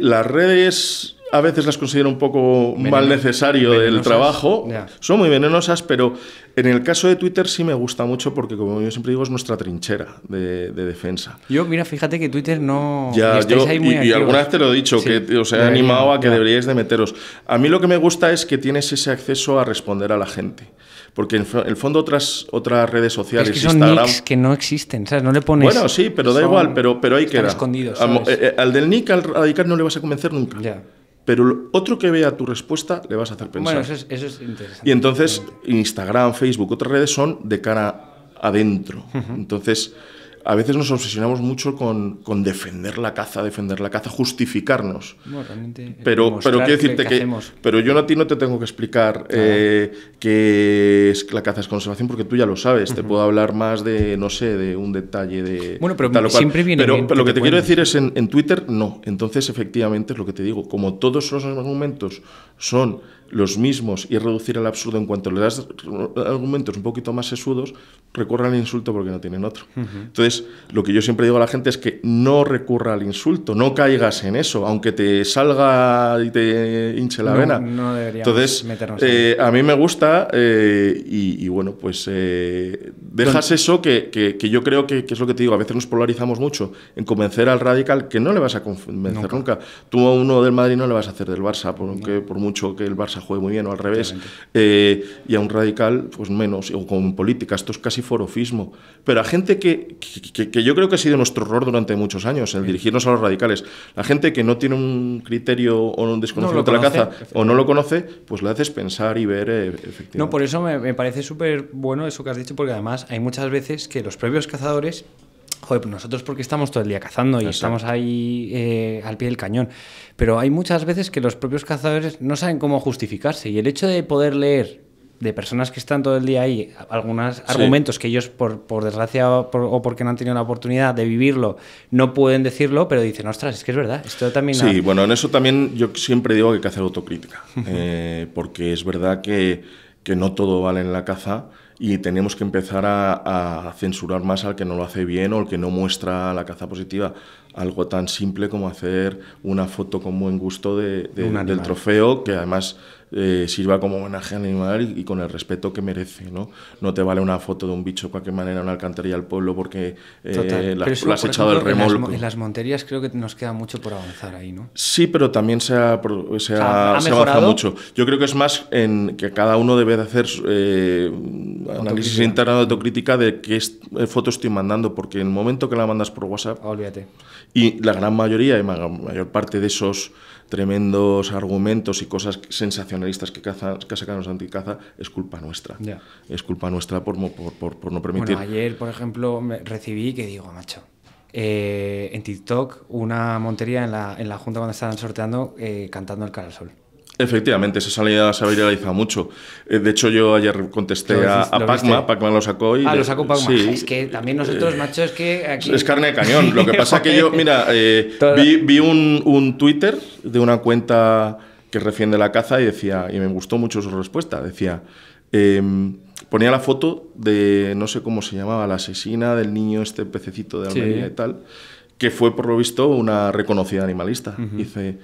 las redes a veces las considero un poco mal necesario del trabajo. Son muy venenosas, pero en el caso de Twitter sí me gusta mucho porque, como yo siempre digo, es nuestra trinchera de, defensa. Yo, mira, fíjate que Twitter no... yo, y, alguna vez te lo he dicho, que os he animado a que deberíais de meteros. A mí lo que me gusta es que tienes ese acceso a responder a la gente. Porque en el fondo otras, otras redes sociales, es que son Instagram... que no existen, ¿sabes? No le pones... Bueno, sí, pero da igual, pero, pero ahí queda. escondidos. Eh, eh, al, del nick, al radical, no le vas a convencer nunca. ya pero otro que vea tu respuesta le vas a hacer pensar. Bueno, eso es, interesante. Y entonces Instagram, Facebook, otras redes son de cara adentro. Entonces a veces nos obsesionamos mucho con, defender la caza, defender la caza, justificarnos. Eh, pero, pero quiero decirte que, pero yo a ti no te tengo que explicar eh, que es, la caza es conservación porque tú ya lo sabes. Te puedo hablar más de, no sé, de un detalle de. Bueno, pero siempre viene. Pero, pero lo que te, quiero decir es en, en Twitter, no. Entonces, efectivamente, es lo que te digo. Como todos los argumentos son los mismos y reducir al absurdo en cuanto le das argumentos un poquito más sesudos, recurran al insulto porque no tienen otro. Entonces, lo que yo siempre digo a la gente es que no recurra al insulto, no caigas en eso, aunque te salga y te hinche la vena. No Entonces, meternos eh, a mí me gusta eh, y, bueno, pues eh, dejas eso que, que, yo creo que, es lo que te digo, a veces nos polarizamos mucho en convencer al radical que no le vas a convencer nunca. Tú a uno del Madrid no le vas a hacer del Barça, por mucho que el Barça se juegue muy bien o al revés, eh, y a un radical, pues menos, o con política. Esto es casi forofismo. Pero a gente que, yo creo que ha sido nuestro error durante muchos años, el dirigirnos a los radicales. La gente que no tiene un criterio o un desconocimiento de la caza o no lo conoce, pues le haces pensar y ver eh, efectivamente. No, por eso me, me parece súper bueno eso que has dicho, porque además hay muchas veces que los propios cazadores Joder, pues nosotros porque estamos todo el día cazando y estamos ahí eh, al pie del cañón. Pero hay muchas veces que los propios cazadores no saben cómo justificarse. Y el hecho de poder leer de personas que están todo el día ahí, algunos argumentos que ellos, por, desgracia o, porque no han tenido la oportunidad de vivirlo, no pueden decirlo, pero dicen, ostras, es que es verdad, esto también... Sí, bueno, en eso también yo siempre digo que hay que hacer autocrítica, eh, porque es verdad que que no todo vale en la caza y tenemos que empezar a, censurar más al que no lo hace bien o al que no muestra la caza positiva. Algo tan simple como hacer una foto con buen gusto del trofeo, que además eh, sirva como homenaje al animal y, con el respeto que merece. ¿no? no te vale una foto de un bicho de cualquier manera en una alcantarilla al pueblo porque eh, la, has echado el remolque. En las, monterías creo que nos queda mucho por avanzar ahí, ¿no? Sí, pero también se ha, ha, mucho. Yo creo que es más en que cada uno debe de hacer eh, análisis interno de autocrítica de qué eh, foto estoy mandando, porque en el momento que la mandas por WhatsApp... Olvídate. Y la gran mayoría y mayor parte de esos tremendos argumentos y cosas sensacionalistas que, caza, que sacan anticaza, es culpa nuestra. Es culpa nuestra por, por, no permitir. ayer, por ejemplo, recibí que digo, macho, eh, en TikTok una montería en la, en la junta cuando estaban sorteando eh, cantando el cara sol. Efectivamente, esa salida se ha viralizado mucho. Eh, de hecho, yo ayer contesté a, a Pacma, Pacma lo sacó y... Ah, lo sacó Pacma. Sí. Es que también nosotros, eh, machos, es que aquí... Es carne de cañón. Lo que pasa que yo, mira, eh, vi, un, Twitter de una cuenta que recién de la caza y decía, y me gustó mucho su respuesta, decía... Em, ponía la foto de, no sé cómo se llamaba, la asesina del niño, este pececito de Almería y tal, que fue, por lo visto, una reconocida animalista. Dice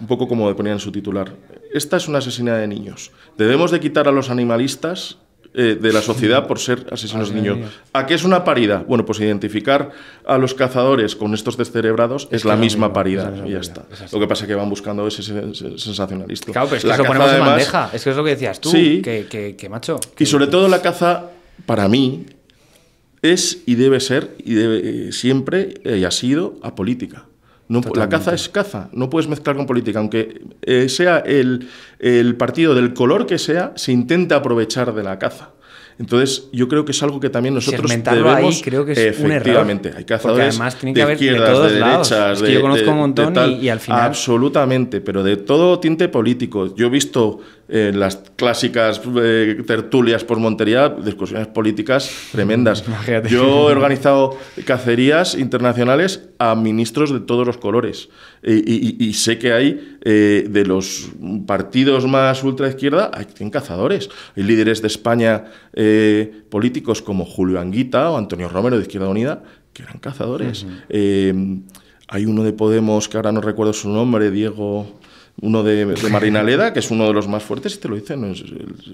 un poco como ponía en su titular, esta es una asesina de niños. Debemos de quitar a los animalistas eh, de la sociedad por ser asesinos de niños. ¿A qué es una parida? Bueno, pues identificar a los cazadores con estos descerebrados es, la misma parida y ya está. lo que pasa es que van buscando ese sensacionalista. Claro, pero es que ponemos en Es que es lo que decías tú, que, macho. y sobre todo la caza, para mí, es y debe ser y eh, siempre eh, y ha sido apolítica. política. No, la caza es caza, no puedes mezclar con política. Aunque eh, sea el, el, partido del color que sea, se intenta aprovechar de la caza. Entonces, yo creo que es algo que también nosotros debemos. creo que es un hay cazadores además tiene que de haber izquierdas, de, de, yo conozco de, un montón y, al final. Absolutamente, pero de todo tinte político. Yo he visto en eh, las clásicas eh, tertulias por Montería, discusiones políticas tremendas. Yo he organizado cacerías internacionales a ministros de todos los colores y, sé que hay eh, de los partidos más ultraizquierda, hay cazadores. Hay líderes de España políticos como Julio Anguita o Antonio Romero de Izquierda Unida que eran cazadores. hay uno de Podemos que ahora no recuerdo su nombre, Diego uno de, de, Marinaleda, que es uno de los más fuertes, y te lo dicen,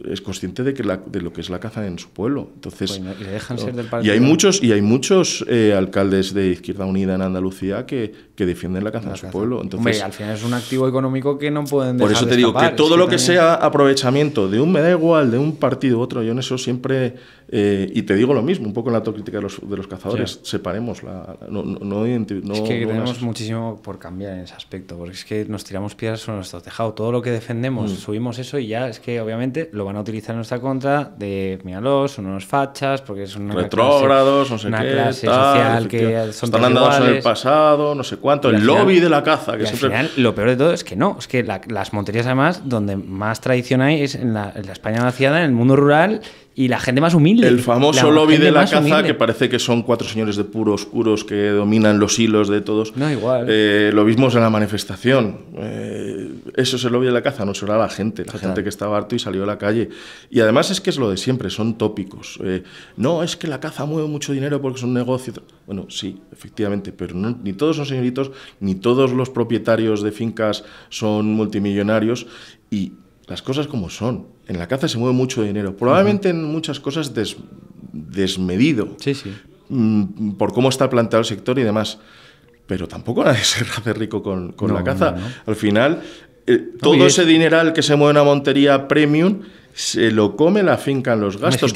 es, consciente de, que de lo que es la caza en su pueblo. Entonces, y, dejan ser del y, hay muchos, y hay muchos eh, alcaldes de Izquierda Unida en Andalucía que, que defienden la caza en su pueblo. Entonces, al final es un activo económico que no pueden dejar Por eso te digo que todo lo que sea aprovechamiento de un me da igual, de un partido u otro, yo en eso siempre, eh, y te digo lo mismo, un poco en la autocrítica de los, de los cazadores, separemos la, no, no, no, Es que tenemos muchísimo por cambiar en ese aspecto, porque es que nos tiramos piedras nuestro tejado, todo lo que defendemos, mm. subimos eso y ya es que obviamente lo van a utilizar en nuestra contra de, míralos, son unos fachas, porque es retrógrados, clase, no sé una clase social que son están andados en el pasado, no sé cuánto, el lobby de la caza. Que al final, lo peor de todo es que no, es que las monterías además donde más tradición hay es en la, en la España vaciada, en el mundo rural y la gente más humilde. El famoso lobby de la caza, que parece que son cuatro señores de puro oscuros que dominan los hilos de todos. No, igual. Eh, lo vimos en la manifestación. Eh, eso es el lobby de la caza, no será la gente, la gente que estaba harto y salió a la calle. Y además es que es lo de siempre, son tópicos. Eh, no, es que la caza mueve mucho dinero porque es un negocio. Bueno, sí, efectivamente, pero ni todos son señoritos, ni todos los propietarios de fincas son multimillonarios y las cosas como son en la caza se mueve mucho dinero. Probablemente en muchas cosas desmedido. Sí, sí. Mm, por cómo está planteado el sector y demás. Pero tampoco nadie se hace rico con, la caza. Al final, eh, todo ese dineral que se mueve en una montería premium se lo come la finca en los gastos.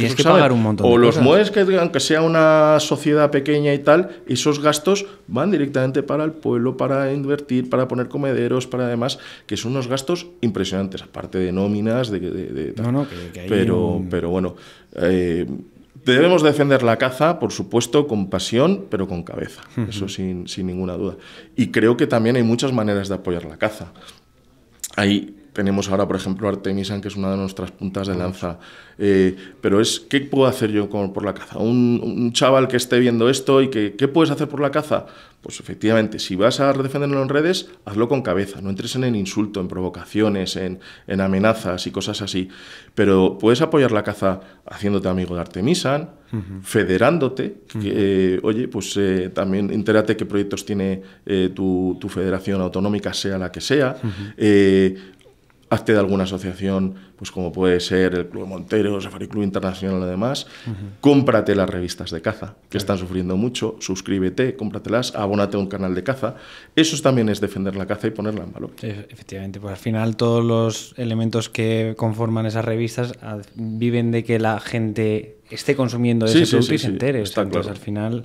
O los muebles que aunque sea una sociedad pequeña y tal, esos gastos van directamente para el pueblo, para invertir, para poner comederos, para además, que son unos gastos impresionantes, aparte de nóminas, de, No, no, pero, pero bueno. Eh, debemos defender la caza, por supuesto, con pasión, pero con cabeza, eso sin, sin ninguna duda. Y creo que también hay muchas maneras de apoyar la caza. Hay tenemos ahora, por ejemplo, Artemisan, que es una de nuestras puntas de lanza. Eh, pero es, ¿qué puedo hacer yo por la caza? Un, chaval que esté viendo esto y que, ¿qué puedes hacer por la caza? Pues efectivamente, si vas a defenderlo en redes, hazlo con cabeza. No entres en el insulto, en provocaciones, en, amenazas y cosas así. Pero puedes apoyar la caza haciéndote amigo de Artemisan, federándote. Eh, oye, pues eh, también entérate qué proyectos tiene tu, federación autonómica, sea la que sea hazte de alguna asociación pues como puede ser el Club Montero, Safari Club Internacional además, demás, cómprate las revistas de caza, que están sufriendo mucho, suscríbete, cómpratelas, abónate a un canal de caza. Eso también es defender la caza y ponerla en valor. Efectivamente, pues al final todos los elementos que conforman esas revistas ah, viven de que la gente esté consumiendo ese producto y se entere. Entonces, al final,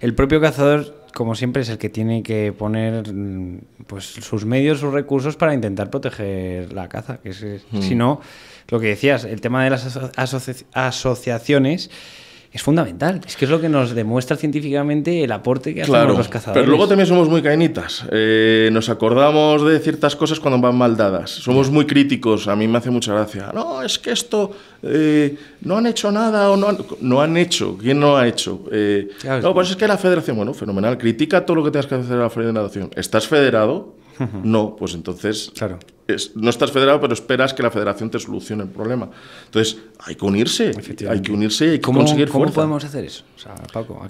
el propio cazador, como siempre, es el que tiene que poner mm, pues, sus medios, sus recursos para intentar proteger la caza. Que mm. Si no, lo que decías, el tema de las asociaciones es fundamental. Es que es lo que nos demuestra científicamente el aporte que hacen los cazadores. Pero luego también somos muy caenitas. Eh, nos acordamos de ciertas cosas cuando van mal dadas. Somos muy críticos. A mí me hace mucha gracia. No, es que esto eh, no han hecho nada o no no han hecho. ¿Quién no ha hecho? Eh, no, pues es que la federación, bueno, fenomenal. Critica todo lo que tengas que hacer a la federación. ¿Estás federado? No, pues entonces no estás federado, pero esperas que la federación te solucione el problema. Entonces, hay que unirse, hay que unirse y hay que ¿Cómo, conseguir ¿cómo ¿Cómo podemos hacer eso?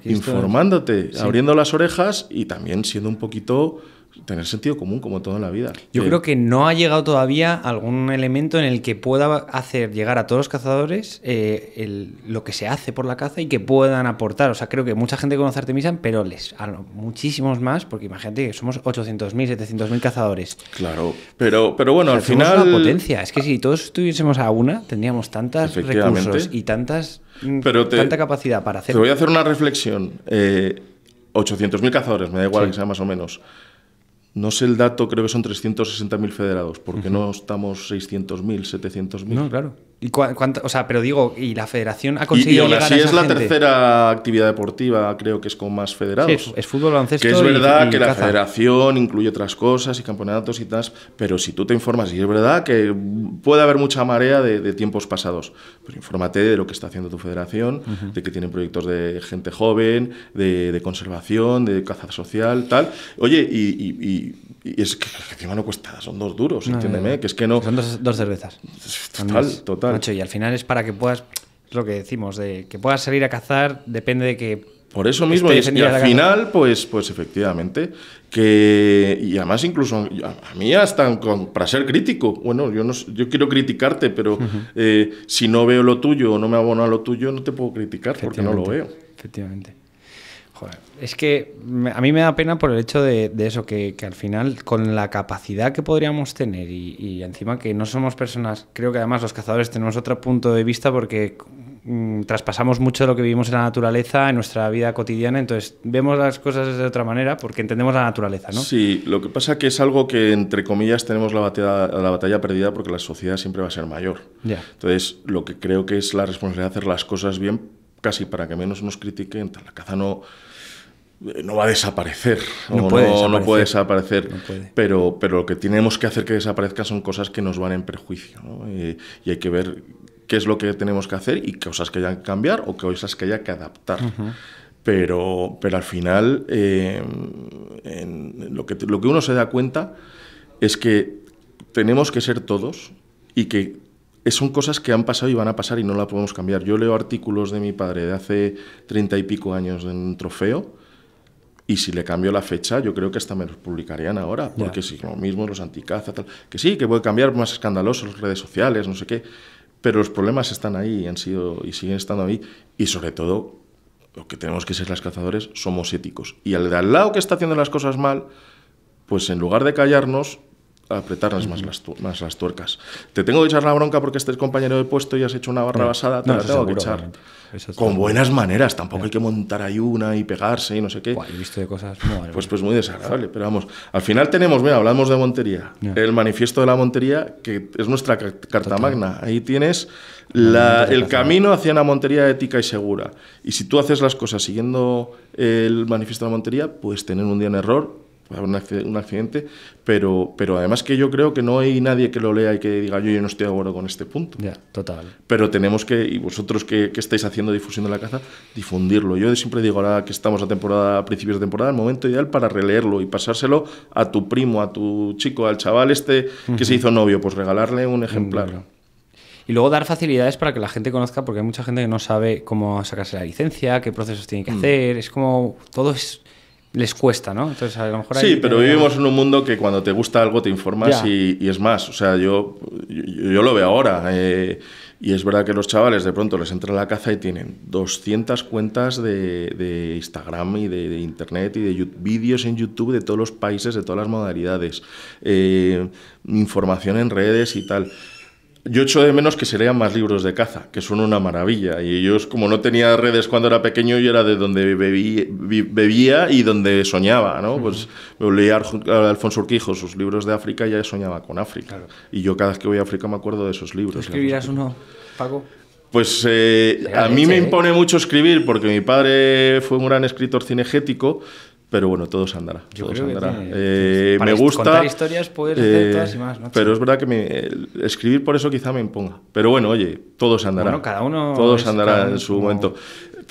Informándote, abriendo las orejas y también siendo un poquito tener sentido común como todo en la vida. Yo creo que no ha llegado todavía algún elemento en el que pueda hacer llegar a todos los cazadores eh, lo que se hace por la caza y que puedan aportar. O sea, creo que mucha gente conoce Artemisa, pero les muchísimos más, porque imagínate que somos 800.000, 700.000 cazadores. Claro, pero, pero bueno, al final... Una potencia. Es que si todos estuviésemos a una, tendríamos tantos recursos y tantas, mm, tanta capacidad para hacer... Te voy a hacer una reflexión. 800.000 eh, cazadores, me da igual que sea más o menos. No sé el dato, creo que son 360.000 federados, porque no estamos 600.000, 700.000. No, claro. ¿Y cuánto, o sea, pero digo, ¿y la federación ha conseguido y, llegar a es la tercera actividad deportiva, creo que es con más federados. Sí, es fútbol, baloncesto. Que es verdad que la federación incluye otras cosas y campeonatos y tal, pero si tú te informas, y es verdad que puede haber mucha marea de, tiempos pasados, pero infórmate de lo que está haciendo tu federación, de que tienen proyectos de gente joven, de, conservación, de caza social, tal. Oye, y, es que encima no cuesta, son dos duros, entiéndeme, que es que no. Son dos, dos cervezas. Total, total y al final es para que puedas, lo que decimos, de que puedas salir a cazar, depende de que por eso mismo, y, al final, pues, pues efectivamente, que, y además incluso a, mí hasta con, para ser crítico, bueno, yo, no, yo quiero criticarte, pero eh, si no veo lo tuyo o no me abono a lo tuyo, no te puedo criticar porque no lo veo. Efectivamente. Joder, es que a mí me da pena por el hecho de, eso, que, al final con la capacidad que podríamos tener y, encima que no somos personas, creo que además los cazadores tenemos otro punto de vista porque mm, traspasamos mucho de lo que vivimos en la naturaleza, en nuestra vida cotidiana, entonces vemos las cosas de otra manera porque entendemos la naturaleza, ¿no? Sí, lo que pasa que es algo que entre comillas tenemos la batalla, la batalla perdida porque la sociedad siempre va a ser mayor. Entonces lo que creo que es la responsabilidad de hacer las cosas bien casi para que menos nos critiquen, la caza no no va a desaparecer, no, puede, desaparecer. Pero, lo que tenemos que hacer que desaparezca son cosas que nos van en perjuicio y, hay que ver qué es lo que tenemos que hacer y cosas que haya que cambiar o cosas que haya que adaptar. pero, al final eh, lo, que, uno se da cuenta es que tenemos que ser todos y que son cosas que han pasado y van a pasar y no la podemos cambiar. Yo leo artículos de mi padre de hace treinta y pico años en un trofeo y si le cambió la fecha, yo creo que hasta me los publicarían ahora, porque si lo mismo, los anticaza, tal, que sí, que puede cambiar más escandalosos, las redes sociales, no sé qué, pero los problemas están ahí han sido, y siguen estando ahí, y sobre todo, lo que tenemos que ser las cazadores somos éticos. Y al lado que está haciendo las cosas mal, pues en lugar de callarnos, apretar más, las las tuercas. Te tengo que echar la bronca porque este es compañero de puesto y has hecho una barra basada, te la tengo que echar. Con buenas maneras, tampoco hay que montar ayuna una y pegarse y no sé qué. pues, pues muy desagradable, pero vamos, al final tenemos, mira, hablamos de Montería, el manifiesto de la Montería, que es nuestra carta magna. Ahí tienes el camino hacia una Montería ética y segura. Y si tú haces las cosas siguiendo el manifiesto de la Montería, puedes tener un día en error puede haber un accidente, pero, pero además que yo creo que no hay nadie que lo lea y que diga yo, yo no estoy de acuerdo con este punto. Ya, total. Pero tenemos que, y vosotros que, estáis haciendo difusión de la caza, difundirlo. Yo siempre digo ahora que estamos a temporada, principios de temporada, el momento ideal para releerlo y pasárselo a tu primo, a tu chico, al chaval este que se hizo novio, pues regalarle un ejemplar. Y luego dar facilidades para que la gente conozca, porque hay mucha gente que no sabe cómo sacarse la licencia, qué procesos tiene que mm. hacer. Es como todo es les cuesta, ¿no? Sí, pero vivimos en un mundo que cuando te gusta algo te informas y, es más. O sea, yo, yo, lo veo ahora. Eh, y es verdad que los chavales de pronto les entra la caza y tienen 200 cuentas de, Instagram y de, Internet y de vídeos en YouTube de todos los países, de todas las modalidades, eh, información en redes y tal. Yo echo de menos que se lean más libros de caza, que son una maravilla. Y yo, como no tenía redes cuando era pequeño, yo era de donde bebía y donde soñaba, ¿no? Pues leía a Alfonso Urquijo sus libros de África y ya soñaba con África. Y yo cada vez que voy a África me acuerdo de esos libros. ¿Escribirás uno, Paco? Pues eh, a mí me ¿eh? impone mucho escribir porque mi padre fue un gran escritor cinegético, pero bueno, todo se andará. todo me gusta. historias Pero es verdad que me, escribir por eso quizá me imponga. Pero bueno, oye, todo se andará. cada uno. Todo se andará en su momento.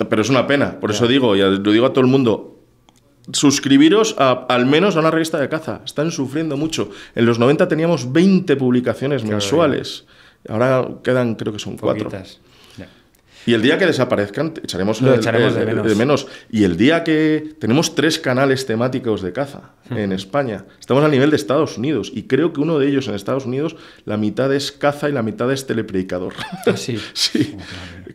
Pero es una pena. Por eso digo, y lo digo a todo el mundo, suscribiros al menos a una revista de caza. Están sufriendo mucho. En los 90 teníamos 20 publicaciones mensuales. Ahora quedan, creo que son cuatro. Y el día que desaparezcan, echaremos, de, menos. Y el día que tenemos tres canales temáticos de caza en España, estamos a nivel de Estados Unidos. Y creo que uno de ellos en Estados Unidos, la mitad es caza y la mitad es telepredicador. Ah, sí.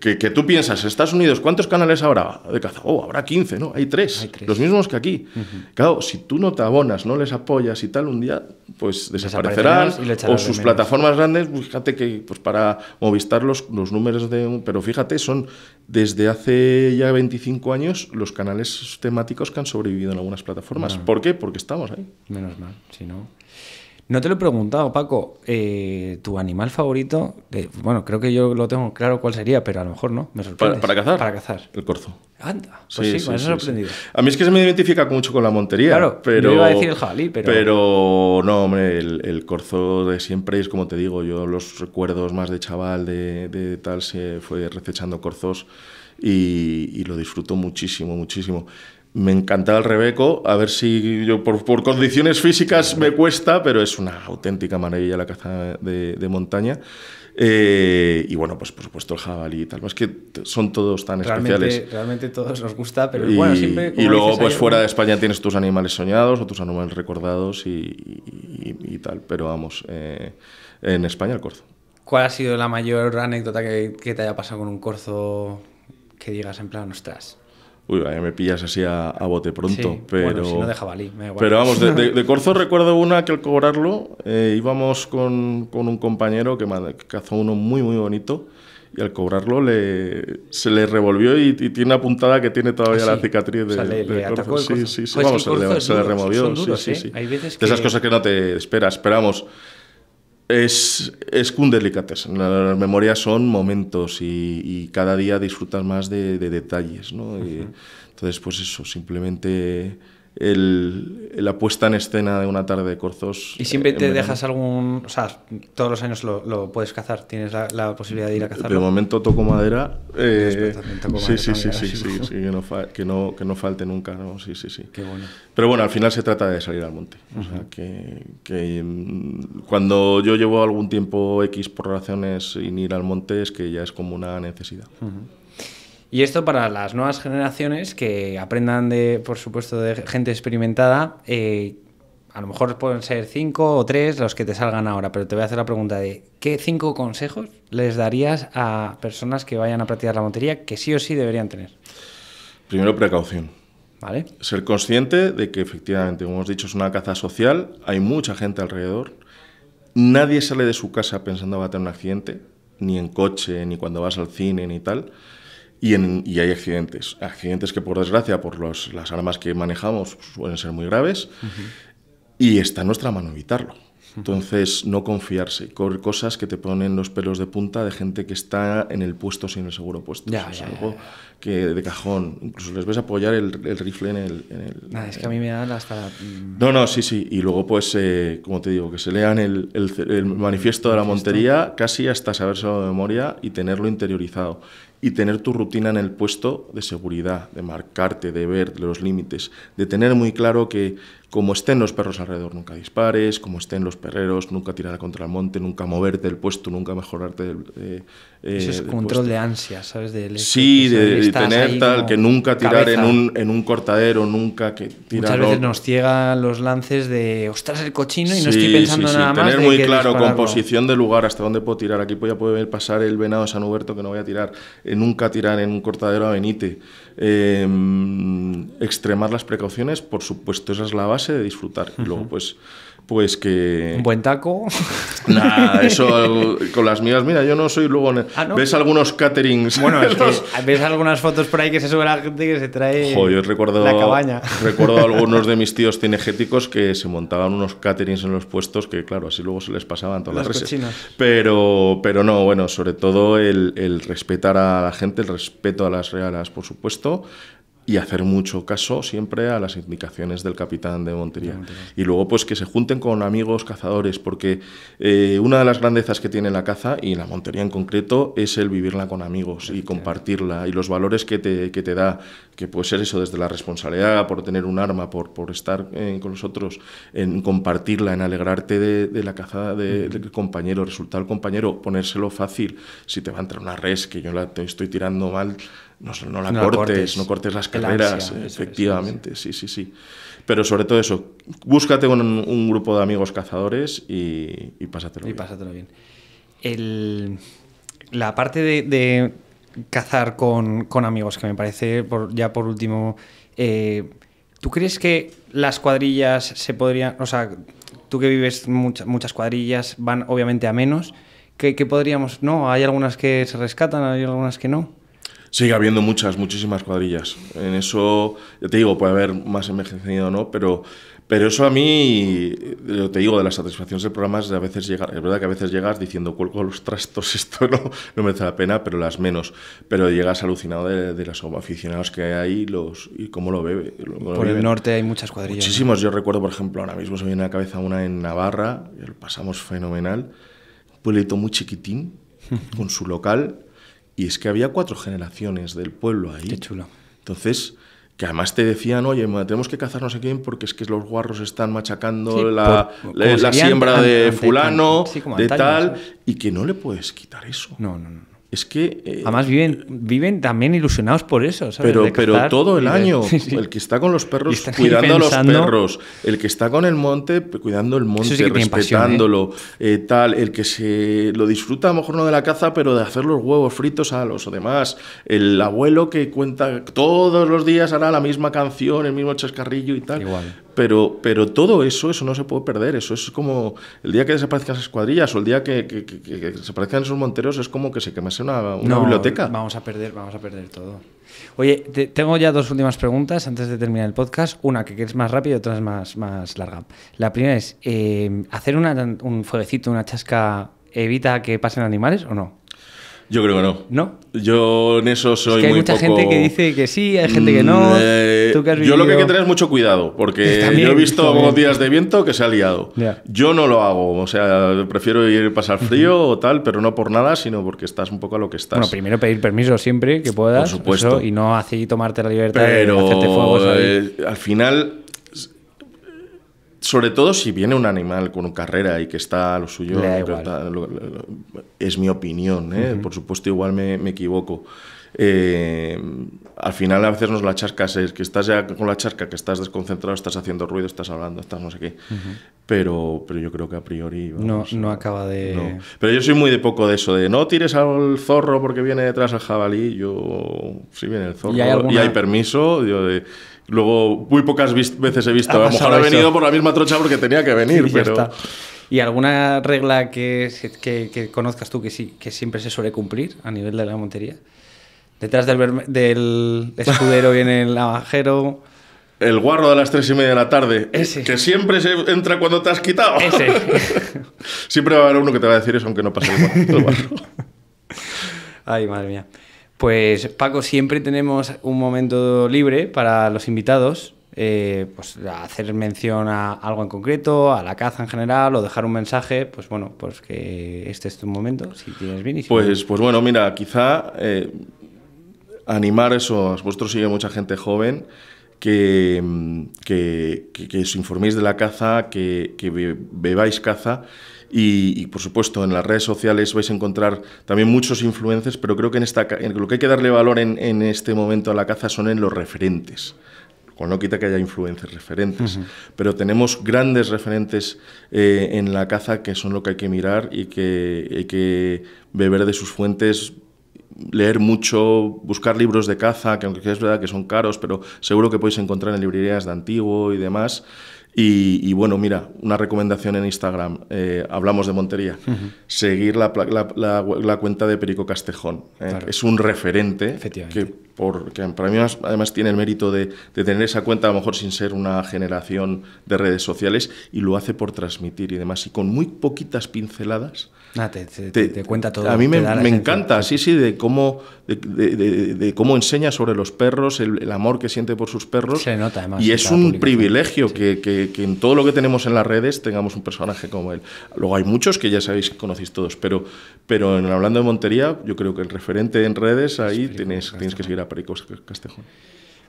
que, que, tú piensas, Estados Unidos, ¿cuántos canales habrá de caza? Oh, habrá 15, ¿no? Hay tres. Los mismos que aquí. Claro, si tú no te abonas, no les apoyas y tal, un día pues desaparecerán. O sus plataformas grandes, pues, fíjate que pues para Movistar los, los números de... Pero fíjate, son desde hace ya 25 años los canales temáticos que han sobrevivido en algunas plataformas. ¿Por qué? Porque estamos ahí. Menos mal, si no. No te lo he preguntado, Paco. Eh, ¿Tu animal favorito? Eh, bueno, creo que yo lo tengo claro cuál sería, pero a lo mejor no. Me sorprende. ¿Para, cazar? Para cazar. El corzo. Anda. Pues sí, me has sorprendido. A mí es que se me identifica mucho con la montería. Claro, pero. Yo iba a decir el pero. Pero no, hombre, el, corzo de siempre es como te digo, yo los recuerdos más de chaval, de, tal, se fue recechando corzos y, y lo disfruto muchísimo, muchísimo. Me encantaba el Rebeco, a ver si yo por, condiciones físicas me cuesta, pero es una auténtica maravilla la caza de, montaña. Eh, y bueno, pues por supuesto el jabalí y tal. Es que son todos tan especiales. Realmente todos nos gusta, pero y, bueno, siempre. y luego, pues fuera de España tienes tus animales soñados o tus animales recordados y, tal. Pero vamos, eh, en España el corzo. ¿Cuál ha sido la mayor anécdota que, que te haya pasado con un corzo que digas en plan, ostras? Uy, me pillas así a, a bote pronto. pero, si no me Pero vamos, de, de, Corzo recuerdo una que al cobrarlo eh, íbamos con, con, un compañero que, cazó uno muy, muy bonito y al cobrarlo le, se le revolvió y, tiene una puntada que tiene todavía la cicatriz de, corzo. Sí, sí, sí. Pues vamos, se, le, removió. sí, sí, ¿eh? De esas cosas que no te esperas. Esperamos es, es un delicatessen. Las memorias son momentos y, cada día disfrutas más de, detalles. ¿no? entonces, pues eso, simplemente la puesta en escena de una tarde de corzos. ¿Y siempre eh, te dejas algún.? O sea, todos los años lo, puedes cazar, tienes la, posibilidad de ir a cazar. De momento toco madera. Eh, sí, sí, sí, sí, sí, que no, que, no, que no falte nunca, ¿no? Sí, sí, sí. Qué bueno. Pero bueno, al final se trata de salir al monte. O sea, que, que mm, cuando yo llevo algún tiempo X por razones sin ir al monte, es que ya es como una necesidad. Y esto para las nuevas generaciones que aprendan de, por supuesto, de gente experimentada. Eh, a lo mejor pueden ser cinco o tres los que te salgan ahora, pero te voy a hacer la pregunta de ¿qué cinco consejos les darías a personas que vayan a practicar la motería que sí o sí deberían tener? Primero, precaución. Ser consciente de que efectivamente, como hemos dicho, es una caza social, hay mucha gente alrededor, nadie sale de su casa pensando que va a tener un accidente, ni en coche, ni cuando vas al cine, ni tal. Y, hay accidentes. Accidentes que, por desgracia, por las armas que manejamos, pues, suelen ser muy graves. Y está en nuestra mano evitarlo. Entonces, no confiarse. Cosas que te ponen los pelos de punta de gente que está en el puesto sin el seguro puesto. Ya, es algo que de cajón. Incluso les ves apoyar el, rifle en el. Nada, es que a mí me dan hasta. Mm. No, no, sí, sí. Y luego, pues, eh, como te digo, que se lean el, manifiesto de la Montería casi hasta saberse de memoria y tenerlo interiorizado y tener tu rutina en el puesto de seguridad, de marcarte, de ver los límites, de tener muy claro que como estén los perros alrededor, nunca dispares, como estén los perreros, nunca tirar contra el monte, nunca moverte del puesto, nunca mejorarte del... Eh, eh, es control de ansia, ¿sabes? sí, de, tener tal, que nunca tirar en un, en un cortadero, nunca que tirar... Muchas veces nos ciega los lances de, ostras, el cochino y no estoy pensando sí, sí, nada tener muy claro composición de lugar, hasta dónde puedo tirar, aquí voy a poder pasar el venado de San Huberto que no voy a tirar, eh, nunca tirar en un cortadero a Benite. Eh, extremar las precauciones, por supuesto, esa es la base de disfrutar. luego, pues, pues que... Un buen taco. Nah, eso con las mías, mira, yo no soy luego... Ah, ¿Ves algunos caterings? Bueno, es que ves algunas fotos por ahí que se sube la gente que se trae recuerdo, la cabaña. Recuerdo a algunos de mis tíos cinegéticos que se montaban unos caterings en los puestos que, claro, así luego se les pasaban todas las Pero, pero no, bueno, sobre todo el, respetar a la gente, el respeto a las regalas, por supuesto, y hacer mucho caso siempre a las indicaciones del capitán de Montería. Y luego, pues que se junten con amigos cazadores, porque eh, una de las grandezas que tiene la caza, y la Montería en concreto, es el vivirla con amigos y compartirla, y los valores que te, que te da, que puede ser eso, desde la responsabilidad, por tener un arma, por, por estar eh, con nosotros, en compartirla, en alegrarte de, la caza del compañero, resultar el compañero, ponérselo fácil, si te va a entrar una res, que yo la estoy tirando mal no, no la cortes, no cortes las carreras, efectivamente, sí, sí, sí. Pero sobre todo eso, búscate con un grupo de amigos cazadores y, y pásatelo y bien. Pásatelo bien. la parte de, cazar con, amigos, que me parece, ya por último, eh, ¿tú crees que las cuadrillas se podrían, o sea, tú que vives muchas cuadrillas van obviamente a menos, ¿Qué que podríamos, no, hay algunas que se rescatan, hay algunas que no? sigue habiendo muchas, muchísimas cuadrillas. En eso, ya te digo, puede haber más envejecido o no, pero, pero eso a mí, te digo, de las satisfacciones del programa es a veces llegar. Es verdad que a veces llegas diciendo, cuelgo los trastos, esto no, no merece la pena, pero las menos. Pero llegas alucinado de, de los aficionados que hay los, y cómo lo bebe. por el norte hay muchas cuadrillas. Muchísimos. Yo recuerdo, por ejemplo, ahora mismo se me viene a la cabeza una en Navarra, lo pasamos fenomenal. Un pueblito muy chiquitín, con su local y es que había cuatro generaciones del pueblo ahí. Qué chulo. Entonces, que además te decían, oye, tenemos que cazarnos aquí porque es que los guarros están machacando la, la, siembra de fulano, de tal, y que no le puedes quitar eso. No, no, no. Es que. Eh, Además, viven, eh, viven también ilusionados por eso. Pero, pero todo el año. El que está con los perros cuidando a los perros. El que está con el monte pues, cuidando el monte, ¿eh? respetándolo. tal, el que se lo disfruta, a lo mejor no de la caza, pero de hacer los huevos fritos a los demás. El abuelo que cuenta todos los días hará la misma canción, el mismo chascarrillo y tal. Igual pero, pero todo eso, eso no se puede perder, eso es como el día que desaparezcan esas escuadrillas o el día que, desaparezcan esos monteros es como que se quemase una, biblioteca. Vamos a perder, vamos a perder todo. Oye, tengo ya dos últimas preguntas antes de terminar el podcast. Una que es más rápida y otra es más, más larga. La primera es, eh, ¿hacer un fueguecito, una chasca, evita que pasen animales o no? Yo creo que no. ¿No? Yo en eso soy muy que hay mucha gente que dice que sí, hay gente que no. Mm, eh, yo lo que hay que tener es mucho cuidado, porque yo he visto días de viento que se ha liado. Yo no lo hago, o sea, prefiero ir a pasar frío o tal, pero no por nada, sino porque estás un poco a lo que estás. Bueno, primero pedir permiso siempre que puedas. Por supuesto. y no así tomarte la libertad de hacerte fuego. Eh, al final sobre todo si viene un animal con carrera y que está a lo suyo, es mi opinión, ¿eh? por supuesto igual me, me equivoco. Eh, al final a veces nos la charca es que estás ya con la charca, que estás desconcentrado, estás haciendo ruido, estás hablando, estás no sé qué. pero, pero yo creo que a priori... no, no acaba de... Pero yo soy muy de poco de eso, de no tires al zorro porque viene detrás el jabalí, yo... Si viene el zorro ¿Y hay, y hay permiso, yo de Luego, muy pocas veces he visto. A lo mejor he venido por la misma trocha porque tenía que venir, y pero. ¿Y alguna regla que, que, conozcas tú que, sí, que siempre se suele cumplir a nivel de la montería? Detrás del, del escudero viene el navajero. El guarro de las tres y media de la tarde. Ese. Que siempre se entra cuando te has quitado. Ese. siempre va a haber uno que te va a decir eso, aunque no pase el guarro. Ay, madre mía. Pues Paco, siempre tenemos un momento libre para los invitados, eh, pues hacer mención a algo en concreto, a la caza en general, o dejar un mensaje, pues bueno, pues que este es tu momento, si tienes bien. Y pues, pues bueno, mira, quizá eh, animar eso, vosotros sigue mucha gente joven Mm, que, os informéis de la caza, que, bebáis caza. Y, por supuesto en las redes sociales vais a encontrar también muchos influencers, pero creo que en esta, lo que hay que darle valor en, este momento a la caza son en los referentes. Con no quita que haya influencers referentes, pero tenemos grandes referentes eh, en la caza que son lo que hay que mirar y que hay que beber de sus fuentes leer mucho, buscar libros de caza, que aunque es verdad que son caros, pero seguro que podéis encontrar en librerías de antiguo y demás. Y, bueno, mira, una recomendación en Instagram, eh, hablamos de Montería, seguir la, cuenta de Perico Castejón. Eh. Es un referente que, por, que, para mí además tiene el mérito de, de, tener esa cuenta, a lo mejor sin ser una generación de redes sociales, y lo hace por transmitir y demás. Y con muy poquitas pinceladas te, cuenta todo. A mí me, encanta, sí, sí, de cómo, de, cómo enseña sobre los perros, el, amor que siente por sus perros. Se nota, además. Y es un privilegio que, que, en todo lo que tenemos en las redes tengamos un personaje como él. Luego hay muchos que ya sabéis conocéis todos, pero, pero en, hablando de Montería, yo creo que el referente en redes ahí tienes, tienes que seguir a Perico Castejón.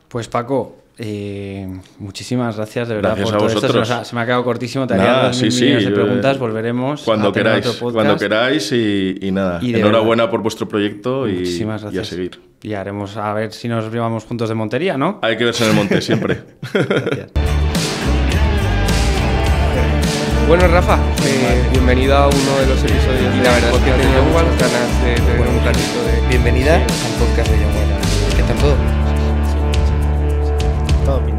Pues Paco, eh, muchísimas gracias de verdad por todo vosotros. esto. Se, me ha quedado cortísimo, te dos de preguntas, eh, volveremos. Cuando queráis, cuando queráis y, nada. Enhorabuena por vuestro proyecto y, a seguir. Y haremos a ver si nos llevamos juntos de montería, ¿no? Hay que verse en el monte siempre. Bueno, Rafa, eh, bienvenido a uno de los episodios. Y la verdad es que ganas de tener un ratito de. Bienvenida al podcast de ¿Qué tal todo? Todo bien.